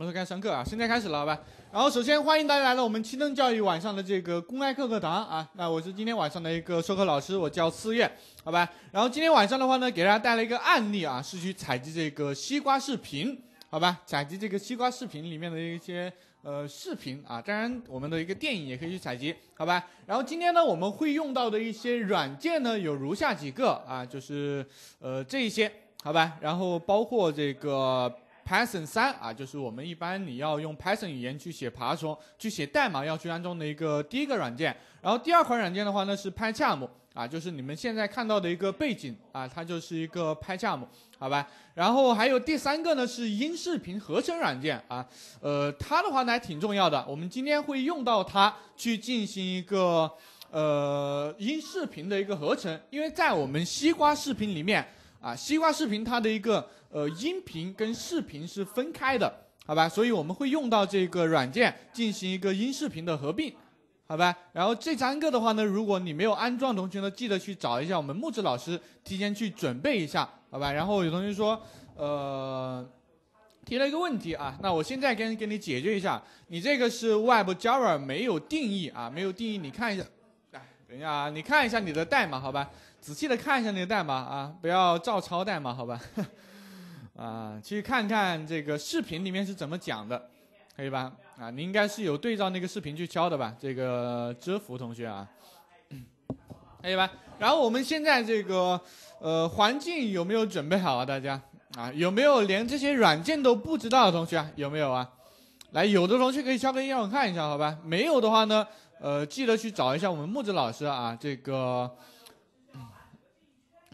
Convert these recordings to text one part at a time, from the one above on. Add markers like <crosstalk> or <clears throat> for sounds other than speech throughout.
我们开始上课啊！现在开始了，好吧？然后首先欢迎大家来到我们七灯教育晚上的这个公开课课堂啊！那我是今天晚上的一个授课老师，我叫四月，好吧？然后今天晚上的话呢，给大家带来一个案例啊，是去采集这个西瓜视频，好吧？采集这个西瓜视频里面的一些呃视频啊，当然我们的一个电影也可以去采集，好吧？然后今天呢，我们会用到的一些软件呢，有如下几个啊，就是呃这一些，好吧？然后包括这个。Python 三啊，就是我们一般你要用 Python 语言去写爬虫、去写代码，要去安装的一个第一个软件。然后第二款软件的话呢是 Pycharm 啊，就是你们现在看到的一个背景啊，它就是一个 Pycharm，好吧。然后还有第三个呢是音视频合成软件啊，呃，它的话呢还挺重要的，我们今天会用到它去进行一个呃音视频的一个合成，因为在我们西瓜视频里面。啊，西瓜视频它的一个呃音频跟视频是分开的，好吧？所以我们会用到这个软件进行一个音视频的合并，好吧？然后这三个的话呢，如果你没有安装，同学呢记得去找一下我们木子老师提前去准备一下，好吧？然后有同学说，呃，提了一个问题啊，那我现在跟跟你解决一下，你这个是 Web Java 没有定义啊，没有定义，你看一下，哎，等一下啊，你看一下你的代码，好吧？仔细的看一下那个代码啊，不要照抄代码，好吧？<laughs> 啊，去看看这个视频里面是怎么讲的，可以吧？啊，你应该是有对照那个视频去敲的吧？这个蛰伏同学啊，<coughs> 可以吧？然后我们现在这个呃环境有没有准备好啊？大家啊，有没有连这些软件都不知道的同学？有没有啊？来，有的同学可以敲个让我看一下，好吧？没有的话呢，呃，记得去找一下我们木子老师啊，这个。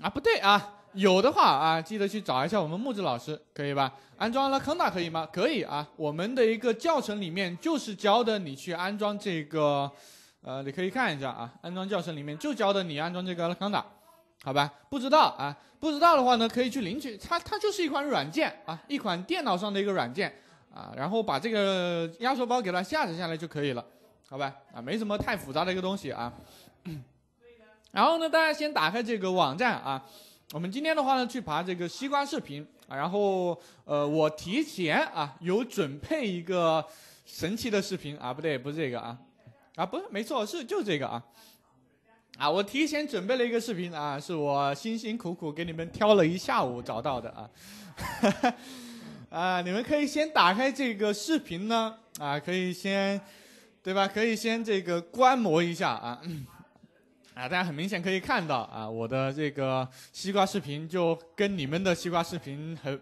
啊，不对啊，有的话啊，记得去找一下我们木子老师，可以吧？安装了康达可以吗？可以啊，我们的一个教程里面就是教的你去安装这个，呃，你可以看一下啊，安装教程里面就教的你安装这个康达，好吧？不知道啊，不知道的话呢，可以去领取，它它就是一款软件啊，一款电脑上的一个软件啊，然后把这个压缩包给它下载下来就可以了，好吧？啊，没什么太复杂的一个东西啊。然后呢，大家先打开这个网站啊。我们今天的话呢，去爬这个西瓜视频。然后，呃，我提前啊有准备一个神奇的视频啊，不对，不是这个啊，啊，不是，没错，是就这个啊，啊，我提前准备了一个视频啊，是我辛辛苦苦给你们挑了一下午找到的啊。<laughs> 啊，你们可以先打开这个视频呢啊，可以先，对吧？可以先这个观摩一下啊。啊，大家很明显可以看到啊，我的这个西瓜视频就跟你们的西瓜视频很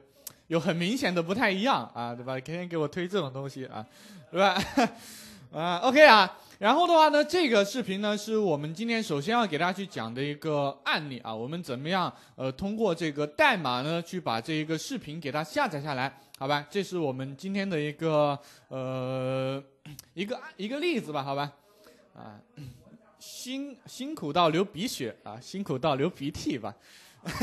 有很明显的不太一样啊，对吧？天天给我推这种东西啊，对吧？<laughs> 啊，OK 啊，然后的话呢，这个视频呢是我们今天首先要给大家去讲的一个案例啊，我们怎么样呃通过这个代码呢去把这一个视频给它下载下来，好吧？这是我们今天的一个呃 <clears throat> 一个一个例子吧，好吧？啊。<clears throat> 辛辛苦到流鼻血啊，辛苦到流鼻涕吧，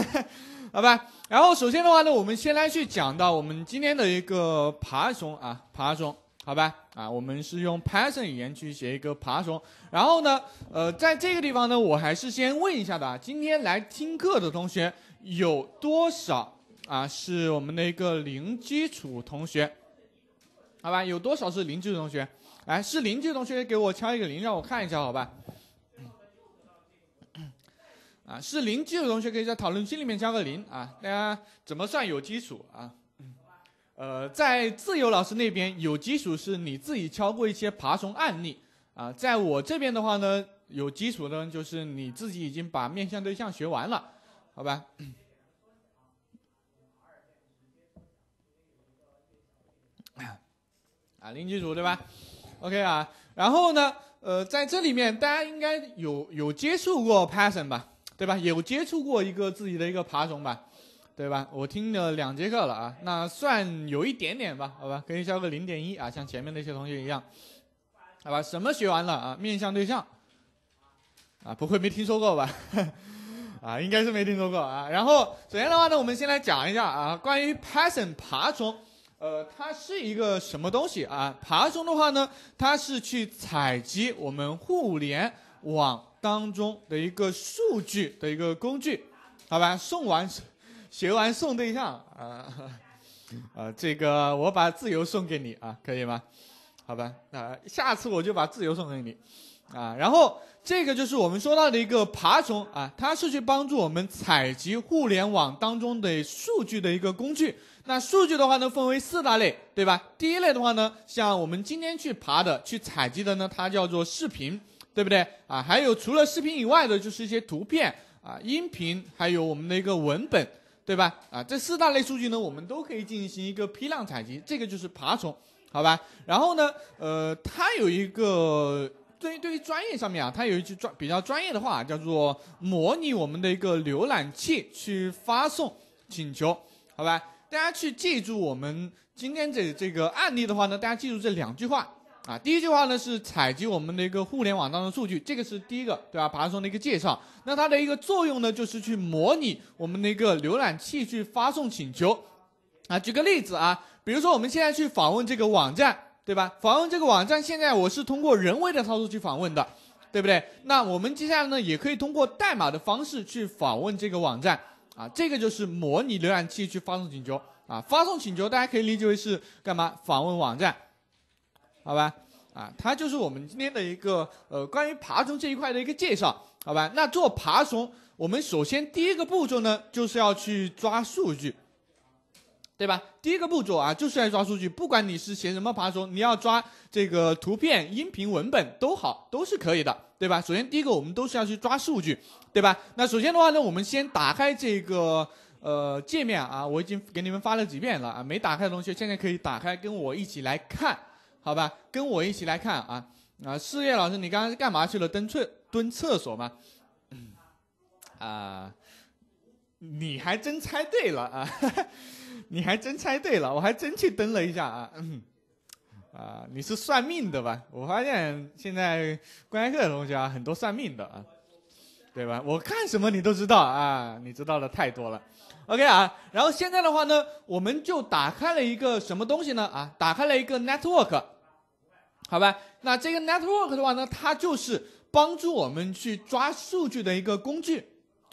<laughs> 好吧。然后首先的话呢，我们先来去讲到我们今天的一个爬虫啊，爬虫，好吧，啊，我们是用 Python 语言去写一个爬虫。然后呢，呃，在这个地方呢，我还是先问一下的，今天来听课的同学有多少啊？是我们的一个零基础同学，好吧？有多少是零基础同学？来，是零基础同学给我敲一个零，让我看一下，好吧？啊，是零基础同学可以在讨论区里面加个零啊。大家怎么算有基础啊？呃，在自由老师那边有基础是你自己敲过一些爬虫案例啊。在我这边的话呢，有基础呢就是你自己已经把面向对象学完了，好吧？<coughs> 啊，零基础对吧？OK 啊，然后呢，呃，在这里面大家应该有有接触过 Python 吧？对吧？有接触过一个自己的一个爬虫吧，对吧？我听了两节课了啊，那算有一点点吧，好吧，可以交个零点一啊，像前面那些同学一样，好吧？什么学完了啊？面向对象啊，不会没听说过吧？<laughs> 啊，应该是没听说过啊。然后首先的话呢，我们先来讲一下啊，关于 Python 爬虫，呃，它是一个什么东西啊？爬虫的话呢，它是去采集我们互联网。当中的一个数据的一个工具，好吧，送完，<laughs> 学完送对象啊，<laughs> 啊，这个我把自由送给你啊，可以吗？好吧，那下次我就把自由送给你啊。然后这个就是我们说到的一个爬虫啊，它是去帮助我们采集互联网当中的数据的一个工具。那数据的话呢，分为四大类，对吧？第一类的话呢，像我们今天去爬的、去采集的呢，它叫做视频。对不对啊？还有除了视频以外的，就是一些图片啊、音频，还有我们的一个文本，对吧？啊，这四大类数据呢，我们都可以进行一个批量采集，这个就是爬虫，好吧？然后呢，呃，它有一个对于对于专业上面啊，它有一句专比较专业的话，叫做模拟我们的一个浏览器去发送请求，好吧？大家去记住我们今天这这个案例的话呢，大家记住这两句话。啊，第一句话呢是采集我们的一个互联网当中数据，这个是第一个，对吧？爬虫的一个介绍。那它的一个作用呢，就是去模拟我们的一个浏览器去发送请求。啊，举个例子啊，比如说我们现在去访问这个网站，对吧？访问这个网站，现在我是通过人为的操作去访问的，对不对？那我们接下来呢，也可以通过代码的方式去访问这个网站。啊，这个就是模拟浏览器去发送请求。啊，发送请求，大家可以理解为是干嘛？访问网站。好吧，啊，它就是我们今天的一个呃，关于爬虫这一块的一个介绍，好吧。那做爬虫，我们首先第一个步骤呢，就是要去抓数据，对吧？第一个步骤啊，就是要抓数据，不管你是写什么爬虫，你要抓这个图片、音频、文本都好，都是可以的，对吧？首先第一个，我们都是要去抓数据，对吧？那首先的话呢，我们先打开这个呃界面啊，我已经给你们发了几遍了啊，没打开的同学现在可以打开，跟我一起来看。好吧，跟我一起来看啊啊！四月老师，你刚刚是干嘛去了？蹲厕蹲厕所吗？啊，你还真猜对了啊！<laughs> 你还真猜对了，我还真去蹲了一下啊！啊，你是算命的吧？我发现现在关于这个东西啊，很多算命的啊，对吧？我看什么你都知道啊，你知道的太多了。OK 啊，然后现在的话呢，我们就打开了一个什么东西呢？啊，打开了一个 network。好吧，那这个 network 的话呢，它就是帮助我们去抓数据的一个工具，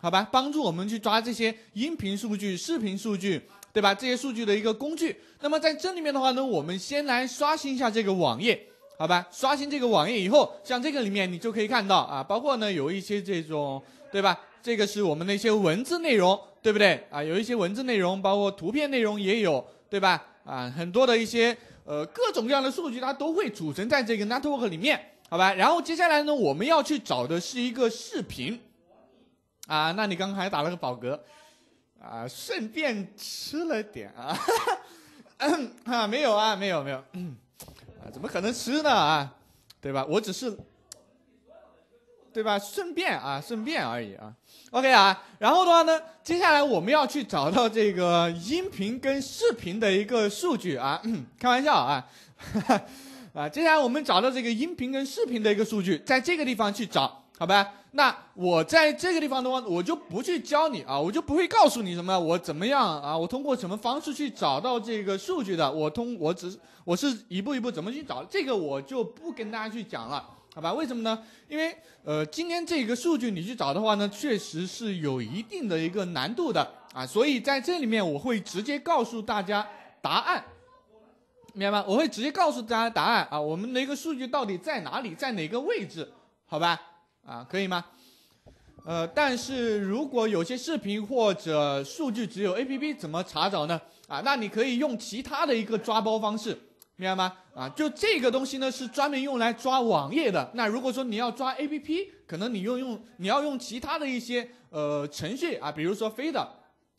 好吧，帮助我们去抓这些音频数据、视频数据，对吧？这些数据的一个工具。那么在这里面的话呢，我们先来刷新一下这个网页，好吧？刷新这个网页以后，像这个里面你就可以看到啊，包括呢有一些这种，对吧？这个是我们的一些文字内容，对不对？啊，有一些文字内容，包括图片内容也有，对吧？啊，很多的一些。呃，各种各样的数据它都会储存在这个 network 里面，好吧？然后接下来呢，我们要去找的是一个视频，啊，那你刚才打了个饱嗝，啊，顺便吃了点啊，哈哈，啊，没有啊，没有没有，啊，怎么可能吃呢啊，对吧？我只是。对吧？顺便啊，顺便而已啊。OK 啊，然后的话呢，接下来我们要去找到这个音频跟视频的一个数据啊。<clears throat> 开玩笑啊，<laughs> 啊，接下来我们找到这个音频跟视频的一个数据，在这个地方去找，好吧？那我在这个地方的话，我就不去教你啊，我就不会告诉你什么，我怎么样啊，我通过什么方式去找到这个数据的？我通，我只是，我是一步一步怎么去找，这个我就不跟大家去讲了。好吧，为什么呢？因为，呃，今天这个数据你去找的话呢，确实是有一定的一个难度的啊。所以在这里面，我会直接告诉大家答案，明白吗？我会直接告诉大家答案啊。我们的一个数据到底在哪里，在哪个位置？好吧，啊，可以吗？呃，但是如果有些视频或者数据只有 APP，怎么查找呢？啊，那你可以用其他的一个抓包方式。明白吗？啊，就这个东西呢是专门用来抓网页的。那如果说你要抓 APP，可能你用用你要用其他的一些呃程序啊，比如说 f 的。d e r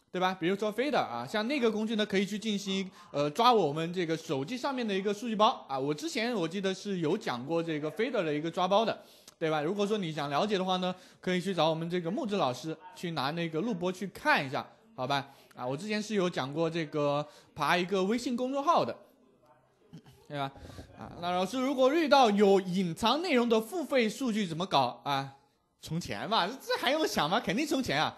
对吧？比如说 f 的 d e r 啊，像那个工具呢可以去进行呃抓我们这个手机上面的一个数据包啊。我之前我记得是有讲过这个 f 的 d e r 的一个抓包的，对吧？如果说你想了解的话呢，可以去找我们这个木子老师去拿那个录播去看一下，好吧？啊，我之前是有讲过这个爬一个微信公众号的。对吧？啊，那老师，如果遇到有隐藏内容的付费数据怎么搞啊？充钱嘛，这还用想吗？肯定充钱啊，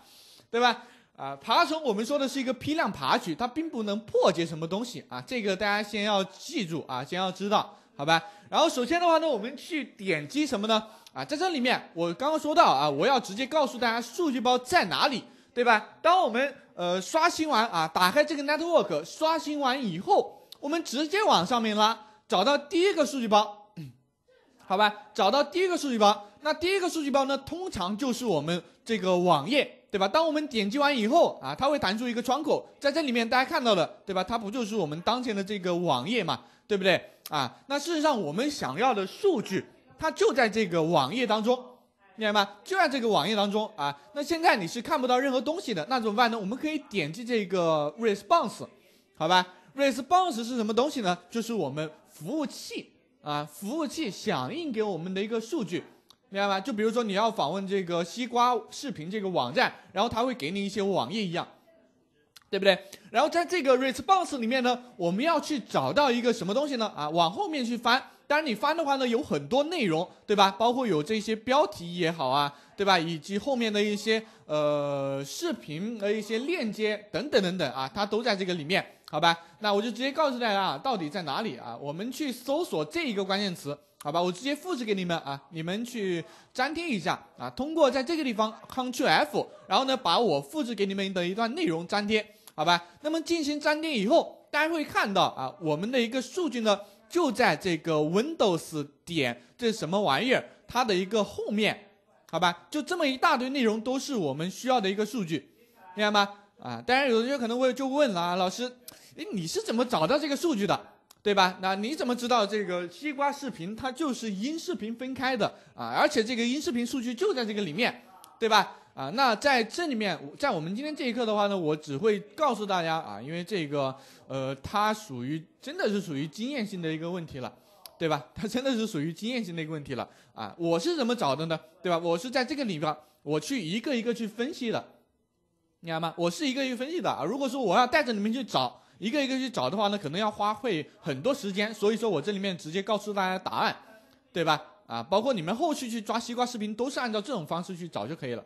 对吧？啊，爬虫我们说的是一个批量爬取，它并不能破解什么东西啊，这个大家先要记住啊，先要知道，好吧？然后首先的话呢，我们去点击什么呢？啊，在这里面我刚刚说到啊，我要直接告诉大家数据包在哪里，对吧？当我们呃刷新完啊，打开这个 network 刷新完以后。我们直接往上面拉，找到第一个数据包，<clears throat> 好吧？找到第一个数据包，那第一个数据包呢？通常就是我们这个网页，对吧？当我们点击完以后啊，它会弹出一个窗口，在这里面大家看到的，对吧？它不就是我们当前的这个网页嘛，对不对？啊，那事实上我们想要的数据，它就在这个网页当中，明白吗？就在这个网页当中啊。那现在你是看不到任何东西的，那怎么办呢？我们可以点击这个 response，好吧？Response 是什么东西呢？就是我们服务器啊，服务器响应给我们的一个数据，明白吗？就比如说你要访问这个西瓜视频这个网站，然后它会给你一些网页一样，对不对？然后在这个 Response 里面呢，我们要去找到一个什么东西呢？啊，往后面去翻。当然你翻的话呢，有很多内容，对吧？包括有这些标题也好啊，对吧？以及后面的一些呃视频的一些链接等等等等啊，它都在这个里面。好吧，那我就直接告诉大家啊，到底在哪里啊？我们去搜索这一个关键词，好吧，我直接复制给你们啊，你们去粘贴一下啊。通过在这个地方，Ctrl+F，然后呢，把我复制给你们的一段内容粘贴，好吧？那么进行粘贴以后，大家会看到啊，我们的一个数据呢就在这个 Windows 点这什么玩意儿它的一个后面，好吧？就这么一大堆内容都是我们需要的一个数据，明白吗？啊，当然有同学可能会就问了啊，老师。哎，你是怎么找到这个数据的，对吧？那你怎么知道这个西瓜视频它就是音视频分开的啊？而且这个音视频数据就在这个里面，对吧？啊，那在这里面，在我们今天这一课的话呢，我只会告诉大家啊，因为这个呃，它属于真的是属于经验性的一个问题了，对吧？<laughs> 它真的是属于经验性的一个问题了啊！我是怎么找的呢？对吧？我是在这个里边，我去一个一个去分析的，你知道吗？我是一个一个分析的啊。如果说我要带着你们去找，一个一个去找的话呢，可能要花费很多时间，所以说我这里面直接告诉大家答案，对吧？啊，包括你们后续去抓西瓜视频都是按照这种方式去找就可以了，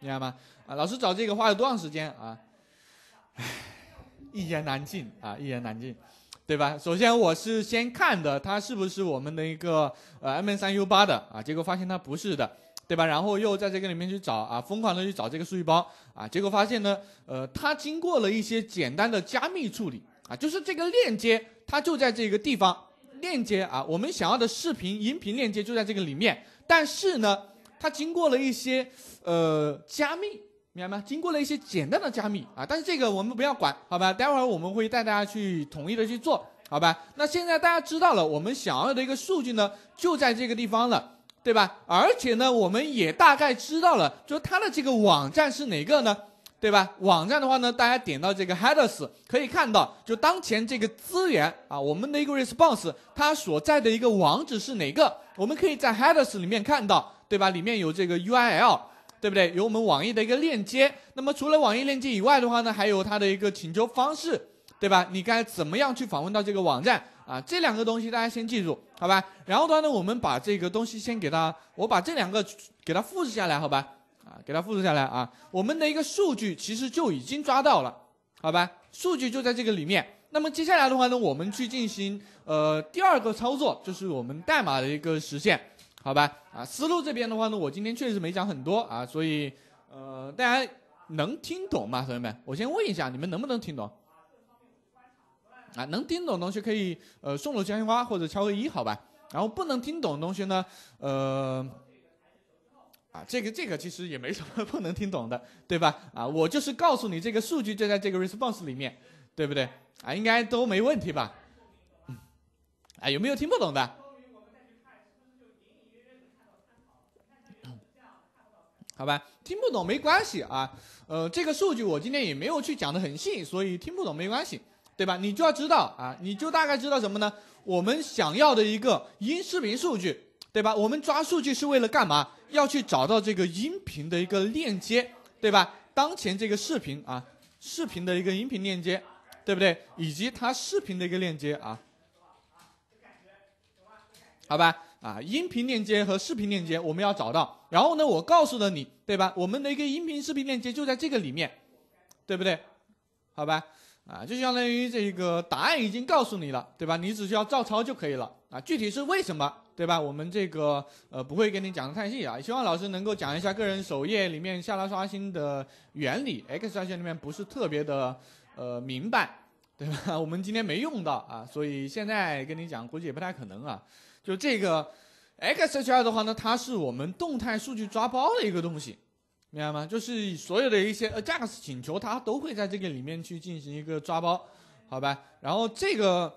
明白吗？啊，老师找这个花了多长时间啊？唉，一言难尽啊，一言难尽，对吧？首先我是先看的，它是不是我们的一个呃 M N 三 U 八的啊？结果发现它不是的。对吧？然后又在这个里面去找啊，疯狂的去找这个数据包啊，结果发现呢，呃，它经过了一些简单的加密处理啊，就是这个链接，它就在这个地方，链接啊，我们想要的视频、音频链接就在这个里面，但是呢，它经过了一些呃加密，明白吗？经过了一些简单的加密啊，但是这个我们不要管，好吧？待会儿我们会带大家去统一的去做，好吧？那现在大家知道了，我们想要的一个数据呢，就在这个地方了。对吧？而且呢，我们也大概知道了，就它的这个网站是哪个呢？对吧？网站的话呢，大家点到这个 headers 可以看到，就当前这个资源啊，我们的一个 response 它所在的一个网址是哪个？我们可以在 headers 里面看到，对吧？里面有这个 URL，对不对？有我们网页的一个链接。那么除了网页链接以外的话呢，还有它的一个请求方式，对吧？你该怎么样去访问到这个网站？啊，这两个东西大家先记住，好吧？然后的话呢，我们把这个东西先给它，我把这两个给它复制下来，好吧？啊，给它复制下来啊。我们的一个数据其实就已经抓到了，好吧？数据就在这个里面。那么接下来的话呢，我们去进行呃第二个操作，就是我们代码的一个实现，好吧？啊，思路这边的话呢，我今天确实没讲很多啊，所以呃，大家能听懂吗，同学们？我先问一下，你们能不能听懂？啊，能听懂同学可以呃送朵鲜花或者敲个一，好吧？然后不能听懂同学呢，呃，啊，这个这个其实也没什么不能听懂的，对吧？啊，我就是告诉你这个数据就在这个 response 里面，对不对？啊，应该都没问题吧？啊，有没有听不懂的？好吧，听不懂没关系啊，呃，这个数据我今天也没有去讲的很细，所以听不懂没关系。对吧？你就要知道啊，你就大概知道什么呢？我们想要的一个音视频数据，对吧？我们抓数据是为了干嘛？要去找到这个音频的一个链接，对吧？当前这个视频啊，视频的一个音频链接，对不对？以及它视频的一个链接啊，好吧？啊，音频链接和视频链接我们要找到，然后呢，我告诉了你，对吧？我们的一个音频视频链接就在这个里面，对不对？好吧？啊，就相当于这个答案已经告诉你了，对吧？你只需要照抄就可以了。啊，具体是为什么，对吧？我们这个呃不会跟你讲的太细啊。希望老师能够讲一下个人首页里面下拉刷新的原理。x h 线里面不是特别的呃明白，对吧？<laughs> 我们今天没用到啊，所以现在跟你讲估计也不太可能啊。就这个 XHR 的话呢，它是我们动态数据抓包的一个东西。明白吗？就是所有的一些 AJAX 请求，它都会在这个里面去进行一个抓包，好吧。然后这个，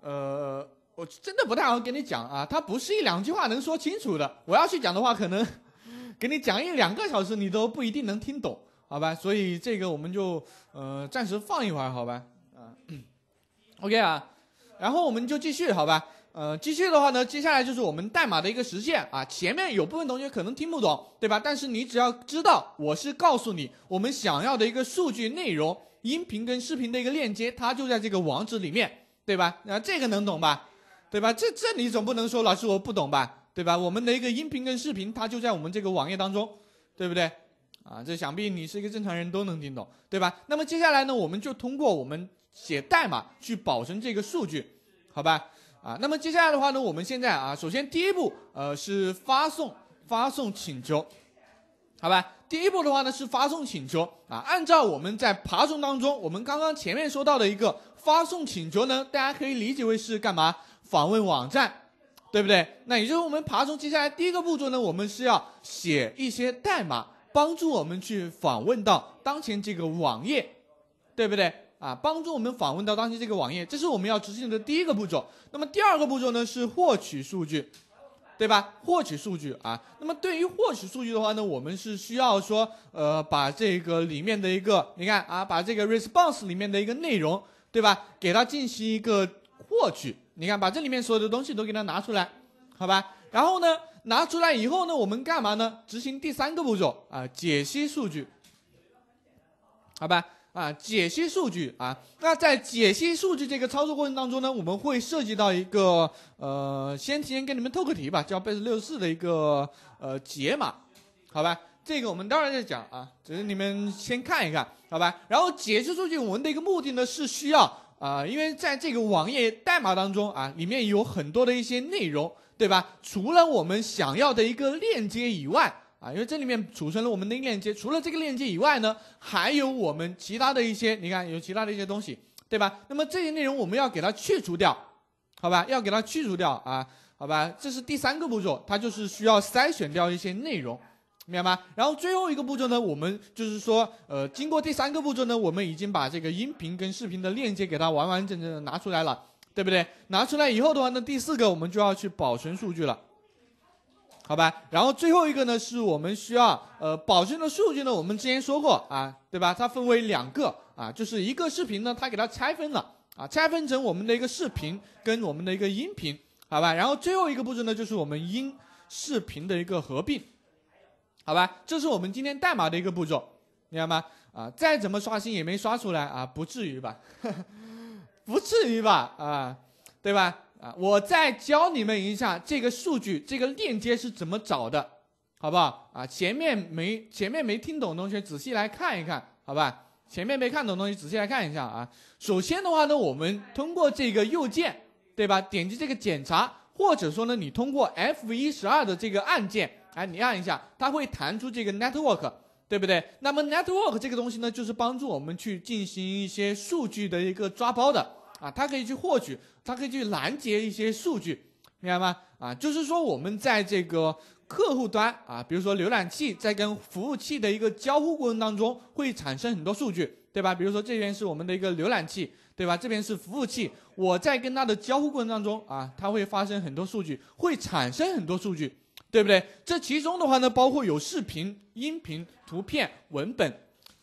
呃，我真的不太好跟你讲啊，它不是一两句话能说清楚的。我要去讲的话，可能 <laughs> 给你讲一两个小时，你都不一定能听懂，好吧。所以这个我们就呃暂时放一会儿，好吧。嗯，OK 啊，然后我们就继续，好吧。呃，机器的话呢，接下来就是我们代码的一个实现啊。前面有部分同学可能听不懂，对吧？但是你只要知道，我是告诉你我们想要的一个数据内容，音频跟视频的一个链接，它就在这个网址里面，对吧？那这个能懂吧？对吧？这这你总不能说老师我不懂吧？对吧？我们的一个音频跟视频，它就在我们这个网页当中，对不对？啊，这想必你是一个正常人都能听懂，对吧？那么接下来呢，我们就通过我们写代码去保存这个数据，好吧？啊，那么接下来的话呢，我们现在啊，首先第一步，呃，是发送发送请求，好吧？第一步的话呢是发送请求啊。按照我们在爬虫当中，我们刚刚前面说到的一个发送请求呢，大家可以理解为是干嘛？访问网站，对不对？那也就是我们爬虫接下来第一个步骤呢，我们是要写一些代码，帮助我们去访问到当前这个网页，对不对？啊，帮助我们访问到当前这个网页，这是我们要执行的第一个步骤。那么第二个步骤呢，是获取数据，对吧？获取数据啊。那么对于获取数据的话呢，我们是需要说，呃，把这个里面的一个，你看啊，把这个 response 里面的一个内容，对吧？给它进行一个获取。你看，把这里面所有的东西都给它拿出来，好吧？然后呢，拿出来以后呢，我们干嘛呢？执行第三个步骤啊，解析数据，好吧？啊，解析数据啊，那在解析数据这个操作过程当中呢，我们会涉及到一个呃，先提前给你们透个题吧，叫 base 六十四的一个呃解码，好吧，这个我们待会再讲啊，只是你们先看一看，好吧。然后解析数据我们的一个目的呢是需要啊，因为在这个网页代码当中啊，里面有很多的一些内容，对吧？除了我们想要的一个链接以外。啊，因为这里面储存了我们的链接，除了这个链接以外呢，还有我们其他的一些，你看有其他的一些东西，对吧？那么这些内容我们要给它去除掉，好吧？要给它去除掉啊，好吧？这是第三个步骤，它就是需要筛选掉一些内容，明白吗？然后最后一个步骤呢，我们就是说，呃，经过第三个步骤呢，我们已经把这个音频跟视频的链接给它完完整整的拿出来了，对不对？拿出来以后的话，那第四个我们就要去保存数据了。好吧，然后最后一个呢，是我们需要呃，保存的数据呢，我们之前说过啊，对吧？它分为两个啊，就是一个视频呢，它给它拆分了啊，拆分成我们的一个视频跟我们的一个音频，好吧？然后最后一个步骤呢，就是我们音视频的一个合并，好吧？这是我们今天代码的一个步骤，明白吗？啊，再怎么刷新也没刷出来啊，不至于吧？<laughs> 不至于吧？啊，对吧？啊，我再教你们一下这个数据，这个链接是怎么找的，好不好？啊，前面没前面没听懂同学，仔细来看一看，好吧？前面没看懂同学，仔细来看一下啊。首先的话呢，我们通过这个右键，对吧？点击这个检查，或者说呢，你通过 F12 的这个按键，哎，你按一下，它会弹出这个 Network，对不对？那么 Network 这个东西呢，就是帮助我们去进行一些数据的一个抓包的。啊，它可以去获取，它可以去拦截一些数据，明白吗？啊，就是说我们在这个客户端啊，比如说浏览器在跟服务器的一个交互过程当中，会产生很多数据，对吧？比如说这边是我们的一个浏览器，对吧？这边是服务器，我在跟它的交互过程当中啊，它会发生很多数据，会产生很多数据，对不对？这其中的话呢，包括有视频、音频、图片、文本。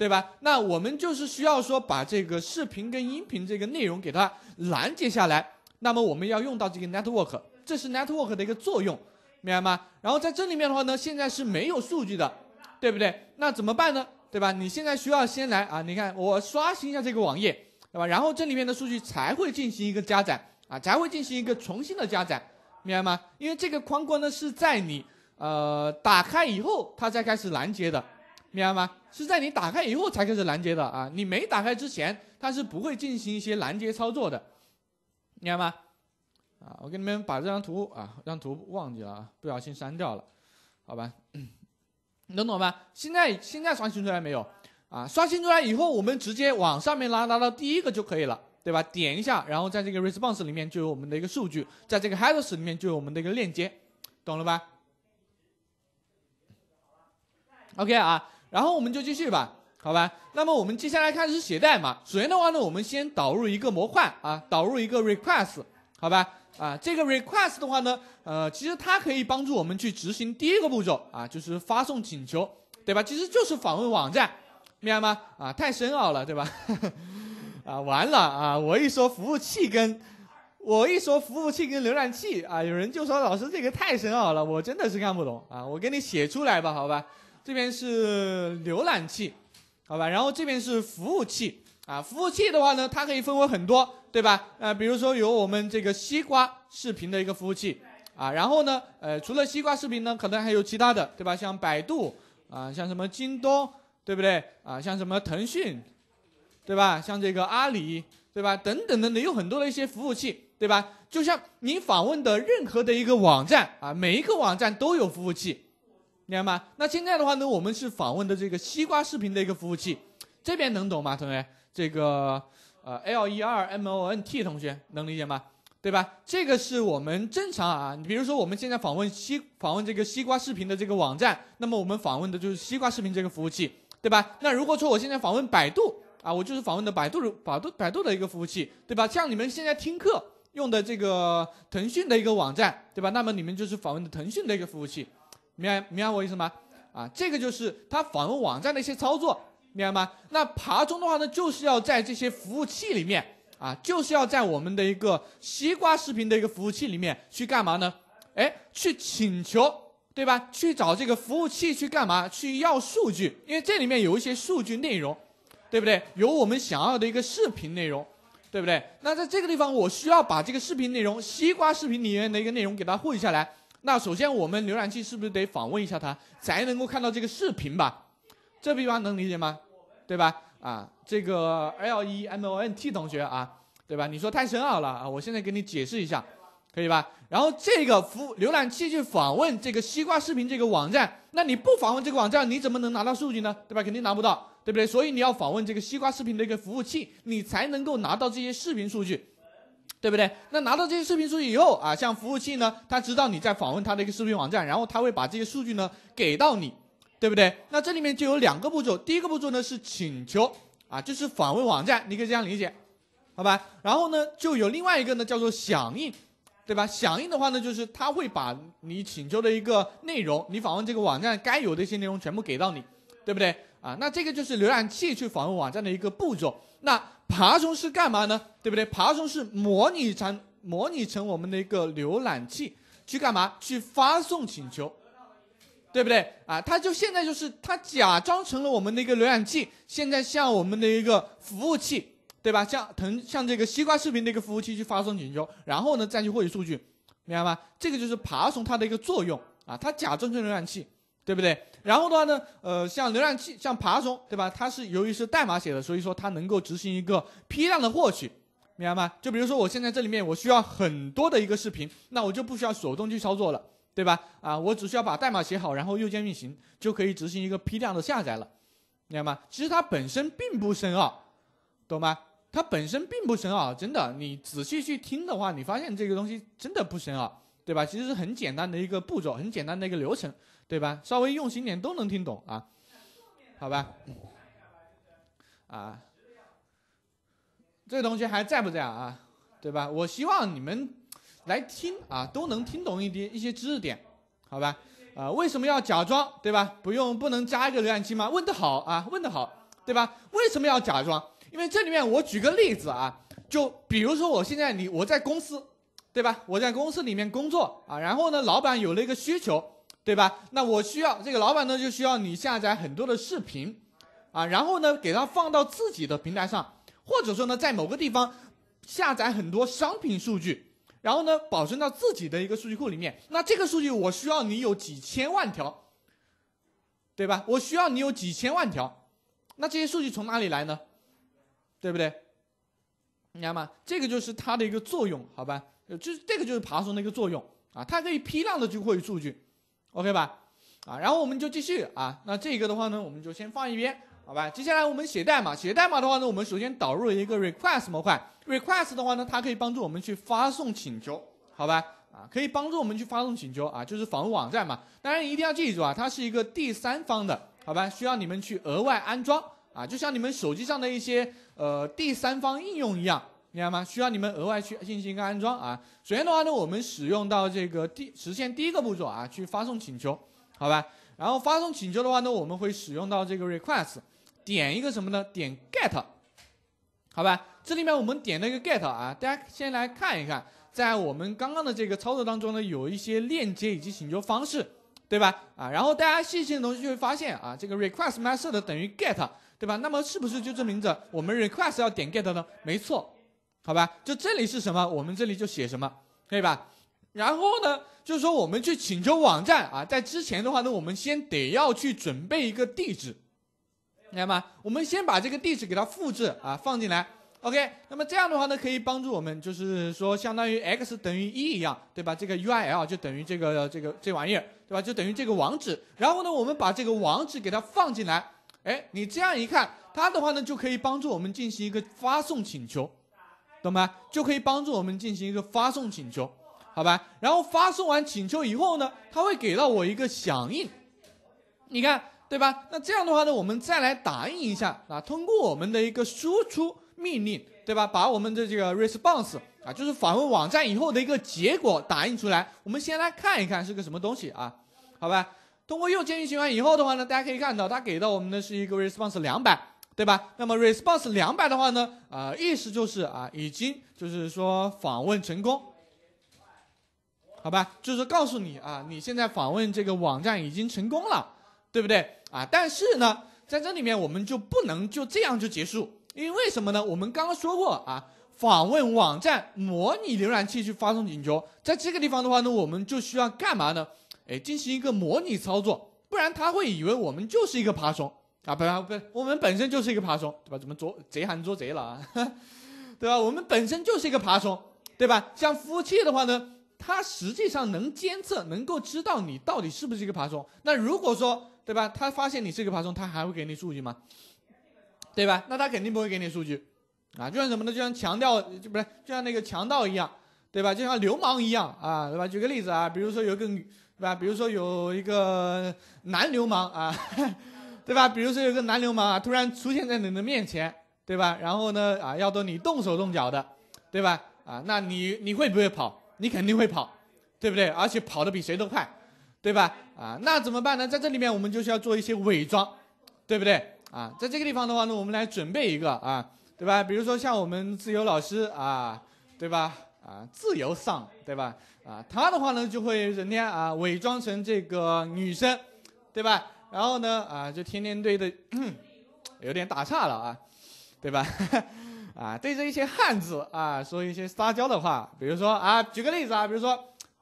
对吧？那我们就是需要说把这个视频跟音频这个内容给它拦截下来，那么我们要用到这个 network，这是 network 的一个作用，明白吗？然后在这里面的话呢，现在是没有数据的，对不对？那怎么办呢？对吧？你现在需要先来啊，你看我刷新一下这个网页，对吧？然后这里面的数据才会进行一个加载啊，才会进行一个重新的加载，明白吗？因为这个框框呢是在你呃打开以后，它才开始拦截的。明白吗？是在你打开以后才开始拦截的啊！你没打开之前，它是不会进行一些拦截操作的，明白吗？啊，我给你们把这张图啊，这张图忘记了啊，不小心删掉了，好吧？能懂吧？现在现在刷新出来没有？啊，刷新出来以后，我们直接往上面拉，拉到第一个就可以了，对吧？点一下，然后在这个 response 里面就有我们的一个数据，在这个 headers 里面就有我们的一个链接，懂了吧？OK 啊。然后我们就继续吧，好吧。那么我们接下来开始写代码。首先的话呢，我们先导入一个模块啊，导入一个 request，好吧？啊，这个 request 的话呢，呃，其实它可以帮助我们去执行第一个步骤啊，就是发送请求，对吧？其实就是访问网站，明白吗？啊，太深奥了，对吧？<laughs> 啊，完了啊！我一说服务器跟，我一说服务器跟浏览器啊，有人就说老师这个太深奥了，我真的是看不懂啊。我给你写出来吧，好吧？这边是浏览器，好吧，然后这边是服务器啊。服务器的话呢，它可以分为很多，对吧？呃，比如说有我们这个西瓜视频的一个服务器啊，然后呢，呃，除了西瓜视频呢，可能还有其他的，对吧？像百度啊，像什么京东，对不对？啊，像什么腾讯，对吧？像这个阿里，对吧？等等等等，有很多的一些服务器，对吧？就像你访问的任何的一个网站啊，每一个网站都有服务器。明白吗？那现在的话呢，我们是访问的这个西瓜视频的一个服务器，这边能懂吗，同学？这个呃，L E R M O N T 同学能理解吗？对吧？这个是我们正常啊。你比如说，我们现在访问西访问这个西瓜视频的这个网站，那么我们访问的就是西瓜视频这个服务器，对吧？那如果说我现在访问百度啊，我就是访问的百度百度百度的一个服务器，对吧？像你们现在听课用的这个腾讯的一个网站，对吧？那么你们就是访问的腾讯的一个服务器。明白明白我意思吗？啊，这个就是它访问网站的一些操作，明白吗？那爬虫的话呢，就是要在这些服务器里面啊，就是要在我们的一个西瓜视频的一个服务器里面去干嘛呢？哎，去请求，对吧？去找这个服务器去干嘛？去要数据，因为这里面有一些数据内容，对不对？有我们想要的一个视频内容，对不对？那在这个地方，我需要把这个视频内容，西瓜视频里面的一个内容给它获取下来。那首先，我们浏览器是不是得访问一下它，才能够看到这个视频吧？这个地方能理解吗？对吧？啊，这个 L E M O N T 同学啊，对吧？你说太深奥了啊！我现在给你解释一下，可以吧？然后这个服浏览器去访问这个西瓜视频这个网站，那你不访问这个网站，你怎么能拿到数据呢？对吧？肯定拿不到，对不对？所以你要访问这个西瓜视频的一个服务器，你才能够拿到这些视频数据。对不对？那拿到这些视频数据以后啊，像服务器呢，它知道你在访问它的一个视频网站，然后它会把这些数据呢给到你，对不对？那这里面就有两个步骤，第一个步骤呢是请求啊，就是访问网站，你可以这样理解，好吧？然后呢，就有另外一个呢叫做响应，对吧？响应的话呢，就是它会把你请求的一个内容，你访问这个网站该有的一些内容全部给到你，对不对？啊，那这个就是浏览器去访问网站的一个步骤，那。爬虫是干嘛呢？对不对？爬虫是模拟成模拟成我们的一个浏览器去干嘛？去发送请求，对不对啊？它就现在就是它假装成了我们的一个浏览器，现在向我们的一个服务器，对吧？像腾像这个西瓜视频的一个服务器去发送请求，然后呢再去获取数据，明白吗？这个就是爬虫它的一个作用啊，它假装成浏览器。对不对？然后的话呢，呃，像浏览器，像爬虫，对吧？它是由于是代码写的，所以说它能够执行一个批量的获取，明白吗？就比如说我现在这里面我需要很多的一个视频，那我就不需要手动去操作了，对吧？啊，我只需要把代码写好，然后右键运行，就可以执行一个批量的下载了，明白吗？其实它本身并不深奥，懂吗？它本身并不深奥，真的，你仔细去听的话，你发现这个东西真的不深奥，对吧？其实是很简单的一个步骤，很简单的一个流程。对吧？稍微用心点都能听懂啊，好吧？啊，这同学还在不在啊？对吧？我希望你们来听啊，都能听懂一点一些知识点，好吧？啊，为什么要假装？对吧？不用不能加一个浏览器吗？问得好啊，问得好，对吧？为什么要假装？因为这里面我举个例子啊，就比如说我现在你我在公司，对吧？我在公司里面工作啊，然后呢，老板有了一个需求。对吧？那我需要这个老板呢，就需要你下载很多的视频，啊，然后呢，给他放到自己的平台上，或者说呢，在某个地方下载很多商品数据，然后呢，保存到自己的一个数据库里面。那这个数据我需要你有几千万条，对吧？我需要你有几千万条，那这些数据从哪里来呢？对不对？你知道吗？这个就是它的一个作用，好吧？就是这个就是爬虫的一个作用啊，它可以批量的去获取数据。OK 吧，啊，然后我们就继续啊。那这个的话呢，我们就先放一边，好吧。接下来我们写代码，写代码的话呢，我们首先导入一个 request 模块。request 的话呢，它可以帮助我们去发送请求，好吧？啊，可以帮助我们去发送请求啊，就是访问网站嘛。当然一定要记住啊，它是一个第三方的，好吧？需要你们去额外安装啊，就像你们手机上的一些呃第三方应用一样。明白吗？需要你们额外去进行一个安装啊。首先的话呢，我们使用到这个第实现第一个步骤啊，去发送请求，好吧？然后发送请求的话呢，我们会使用到这个 request，点一个什么呢？点 get，好吧？这里面我们点了一个 get 啊，大家先来看一看，在我们刚刚的这个操作当中呢，有一些链接以及请求方式，对吧？啊，然后大家细心的同学就会发现啊，这个 request method 等于 get，对吧？那么是不是就证明着我们 request 要点 get 呢？没错。好吧，就这里是什么，我们这里就写什么，可以吧？然后呢，就是说我们去请求网站啊，在之前的话，呢，我们先得要去准备一个地址，明白吗？我们先把这个地址给它复制啊，放进来。OK，那么这样的话呢，可以帮助我们，就是说相当于 x 等于一一样，对吧？这个 URL 就等于这个这个这玩意儿，对吧？就等于这个网址。然后呢，我们把这个网址给它放进来，哎，你这样一看，它的话呢就可以帮助我们进行一个发送请求。懂吧？就可以帮助我们进行一个发送请求，好吧？然后发送完请求以后呢，它会给到我一个响应，你看，对吧？那这样的话呢，我们再来打印一下啊，通过我们的一个输出命令，对吧？把我们的这个 response 啊，就是访问网站以后的一个结果打印出来。我们先来看一看是个什么东西啊？好吧？通过右键运行完以后的话呢，大家可以看到，它给到我们的是一个 response 两百。对吧？那么 response 两百的话呢，啊，意思就是啊，已经就是说访问成功，好吧？就是告诉你啊，你现在访问这个网站已经成功了，对不对啊？但是呢，在这里面我们就不能就这样就结束，因为为什么呢？我们刚刚说过啊，访问网站，模拟浏览器去发送请求，在这个地方的话呢，我们就需要干嘛呢？哎，进行一个模拟操作，不然他会以为我们就是一个爬虫。啊，不来不我们本身就是一个爬虫，对吧？怎么捉贼喊捉贼了啊？<laughs> 对吧？我们本身就是一个爬虫，对吧？像服务器的话呢，它实际上能监测，能够知道你到底是不是一个爬虫。那如果说对吧，他发现你是一个爬虫，他还会给你数据吗？对吧？那他肯定不会给你数据，啊，就像什么呢？就像强调，就不是，就像那个强盗一样，对吧？就像流氓一样啊，对吧？举个例子啊，比如说有个，对吧？比如说有一个男流氓啊。对吧？比如说有个男流氓啊，突然出现在你的面前，对吧？然后呢，啊，要对你动手动脚的，对吧？啊，那你你会不会跑？你肯定会跑，对不对？而且跑得比谁都快，对吧？啊，那怎么办呢？在这里面，我们就需要做一些伪装，对不对？啊，在这个地方的话呢，我们来准备一个啊，对吧？比如说像我们自由老师啊，对吧？啊，自由上，对吧？啊，他的话呢，就会人家啊伪装成这个女生，对吧？然后呢，啊，就天天对着，<clears throat> 有点打岔了啊，对吧？<laughs> 啊，对着一些汉子啊，说一些撒娇的话，比如说啊，举个例子啊，比如说，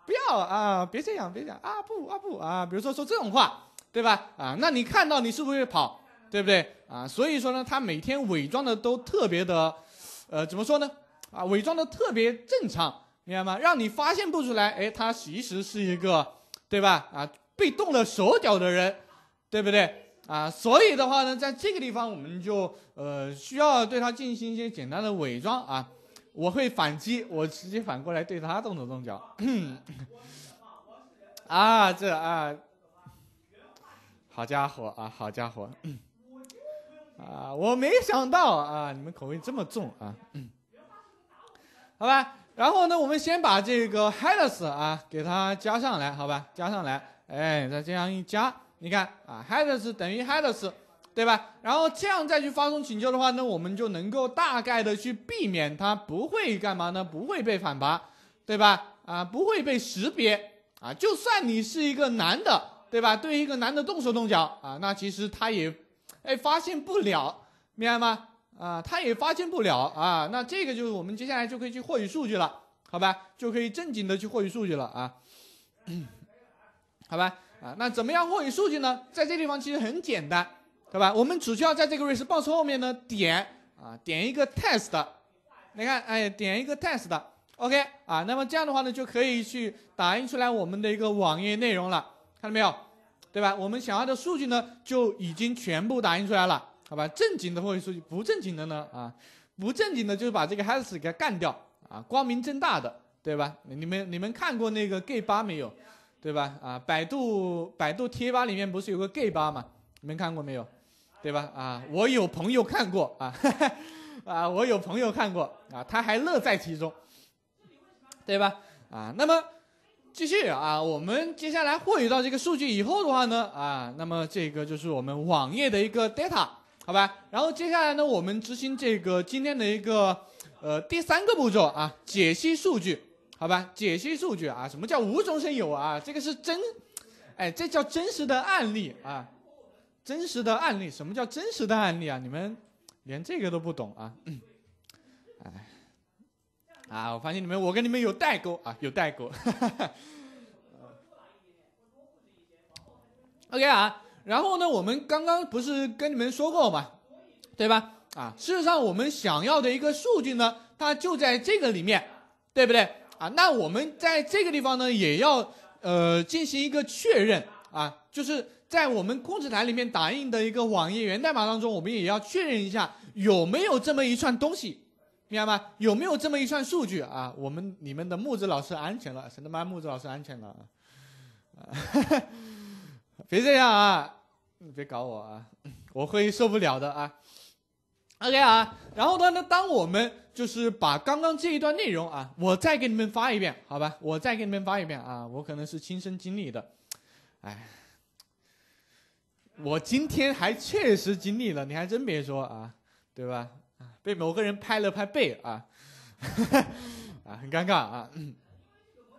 不要啊，别这样，别这样啊，不啊不啊，比如说说这种话，对吧？啊，那你看到你是不是会跑，对不对？啊，所以说呢，他每天伪装的都特别的，呃，怎么说呢？啊，伪装的特别正常，明白吗？让你发现不出来，哎，他其实是一个，对吧？啊，被动了手脚的人。对不对啊？所以的话呢，在这个地方，我们就呃需要对他进行一些简单的伪装啊。我会反击，我直接反过来对他动手动脚。<coughs> 啊，这啊，好家伙啊，好家伙，啊，<coughs> 我没想到啊，你们口味这么重啊。好吧，然后呢，我们先把这个 Hades 啊给它加上来，好吧，加上来，哎，再这样一加。你看啊，headers 等于 headers，对吧？然后这样再去发送请求的话呢，我们就能够大概的去避免它不会干嘛呢？不会被反爬，对吧？啊，不会被识别啊。就算你是一个男的，对吧？对一个男的动手动脚啊，那其实他也，哎，发现不了，明白吗？啊，他也发现不了啊。那这个就是我们接下来就可以去获取数据了，好吧？就可以正经的去获取数据了啊，<coughs> 好吧？啊，那怎么样获取数据呢？在这地方其实很简单，对吧？我们只需要在这个瑞士 s e 后面呢点啊点一个 test，你看，哎，点一个 test，OK，啊，那么这样的话呢就可以去打印出来我们的一个网页内容了，看到没有，对吧？我们想要的数据呢就已经全部打印出来了，好吧？正经的获取数据，不正经的呢啊，不正经的就是把这个 has 给它干掉啊，光明正大的，对吧？你们你们看过那个 gay 吧没有？对吧？啊，百度百度贴吧里面不是有个 gay 吧嘛？你们看过没有？对吧？啊，我有朋友看过啊，<laughs> 啊，我有朋友看过啊，他还乐在其中，对吧？啊，那么继续啊，我们接下来获取到这个数据以后的话呢，啊，那么这个就是我们网页的一个 data，好吧？然后接下来呢，我们执行这个今天的一个呃第三个步骤啊，解析数据。好吧，解析数据啊，什么叫无中生有啊？这个是真，哎，这叫真实的案例啊，真实的案例。什么叫真实的案例啊？你们连这个都不懂啊？哎，啊，我发现你们，我跟你们有代沟啊，有代沟。<laughs> OK 啊，然后呢，我们刚刚不是跟你们说过吗？对吧？啊，事实上我们想要的一个数据呢，它就在这个里面，对不对？啊，那我们在这个地方呢，也要呃进行一个确认啊，就是在我们控制台里面打印的一个网页源代码当中，我们也要确认一下有没有这么一串东西，明白吗？有没有这么一串数据啊？我们你们的木子老师安全了，神他妈木子老师安全了。啊！<laughs> 别这样啊，别搞我啊，我会受不了的啊。OK 啊，然后呢？那当我们就是把刚刚这一段内容啊，我再给你们发一遍，好吧？我再给你们发一遍啊，我可能是亲身经历的，哎，我今天还确实经历了，你还真别说啊，对吧？被某个人拍了拍背啊，<laughs> 啊，很尴尬啊，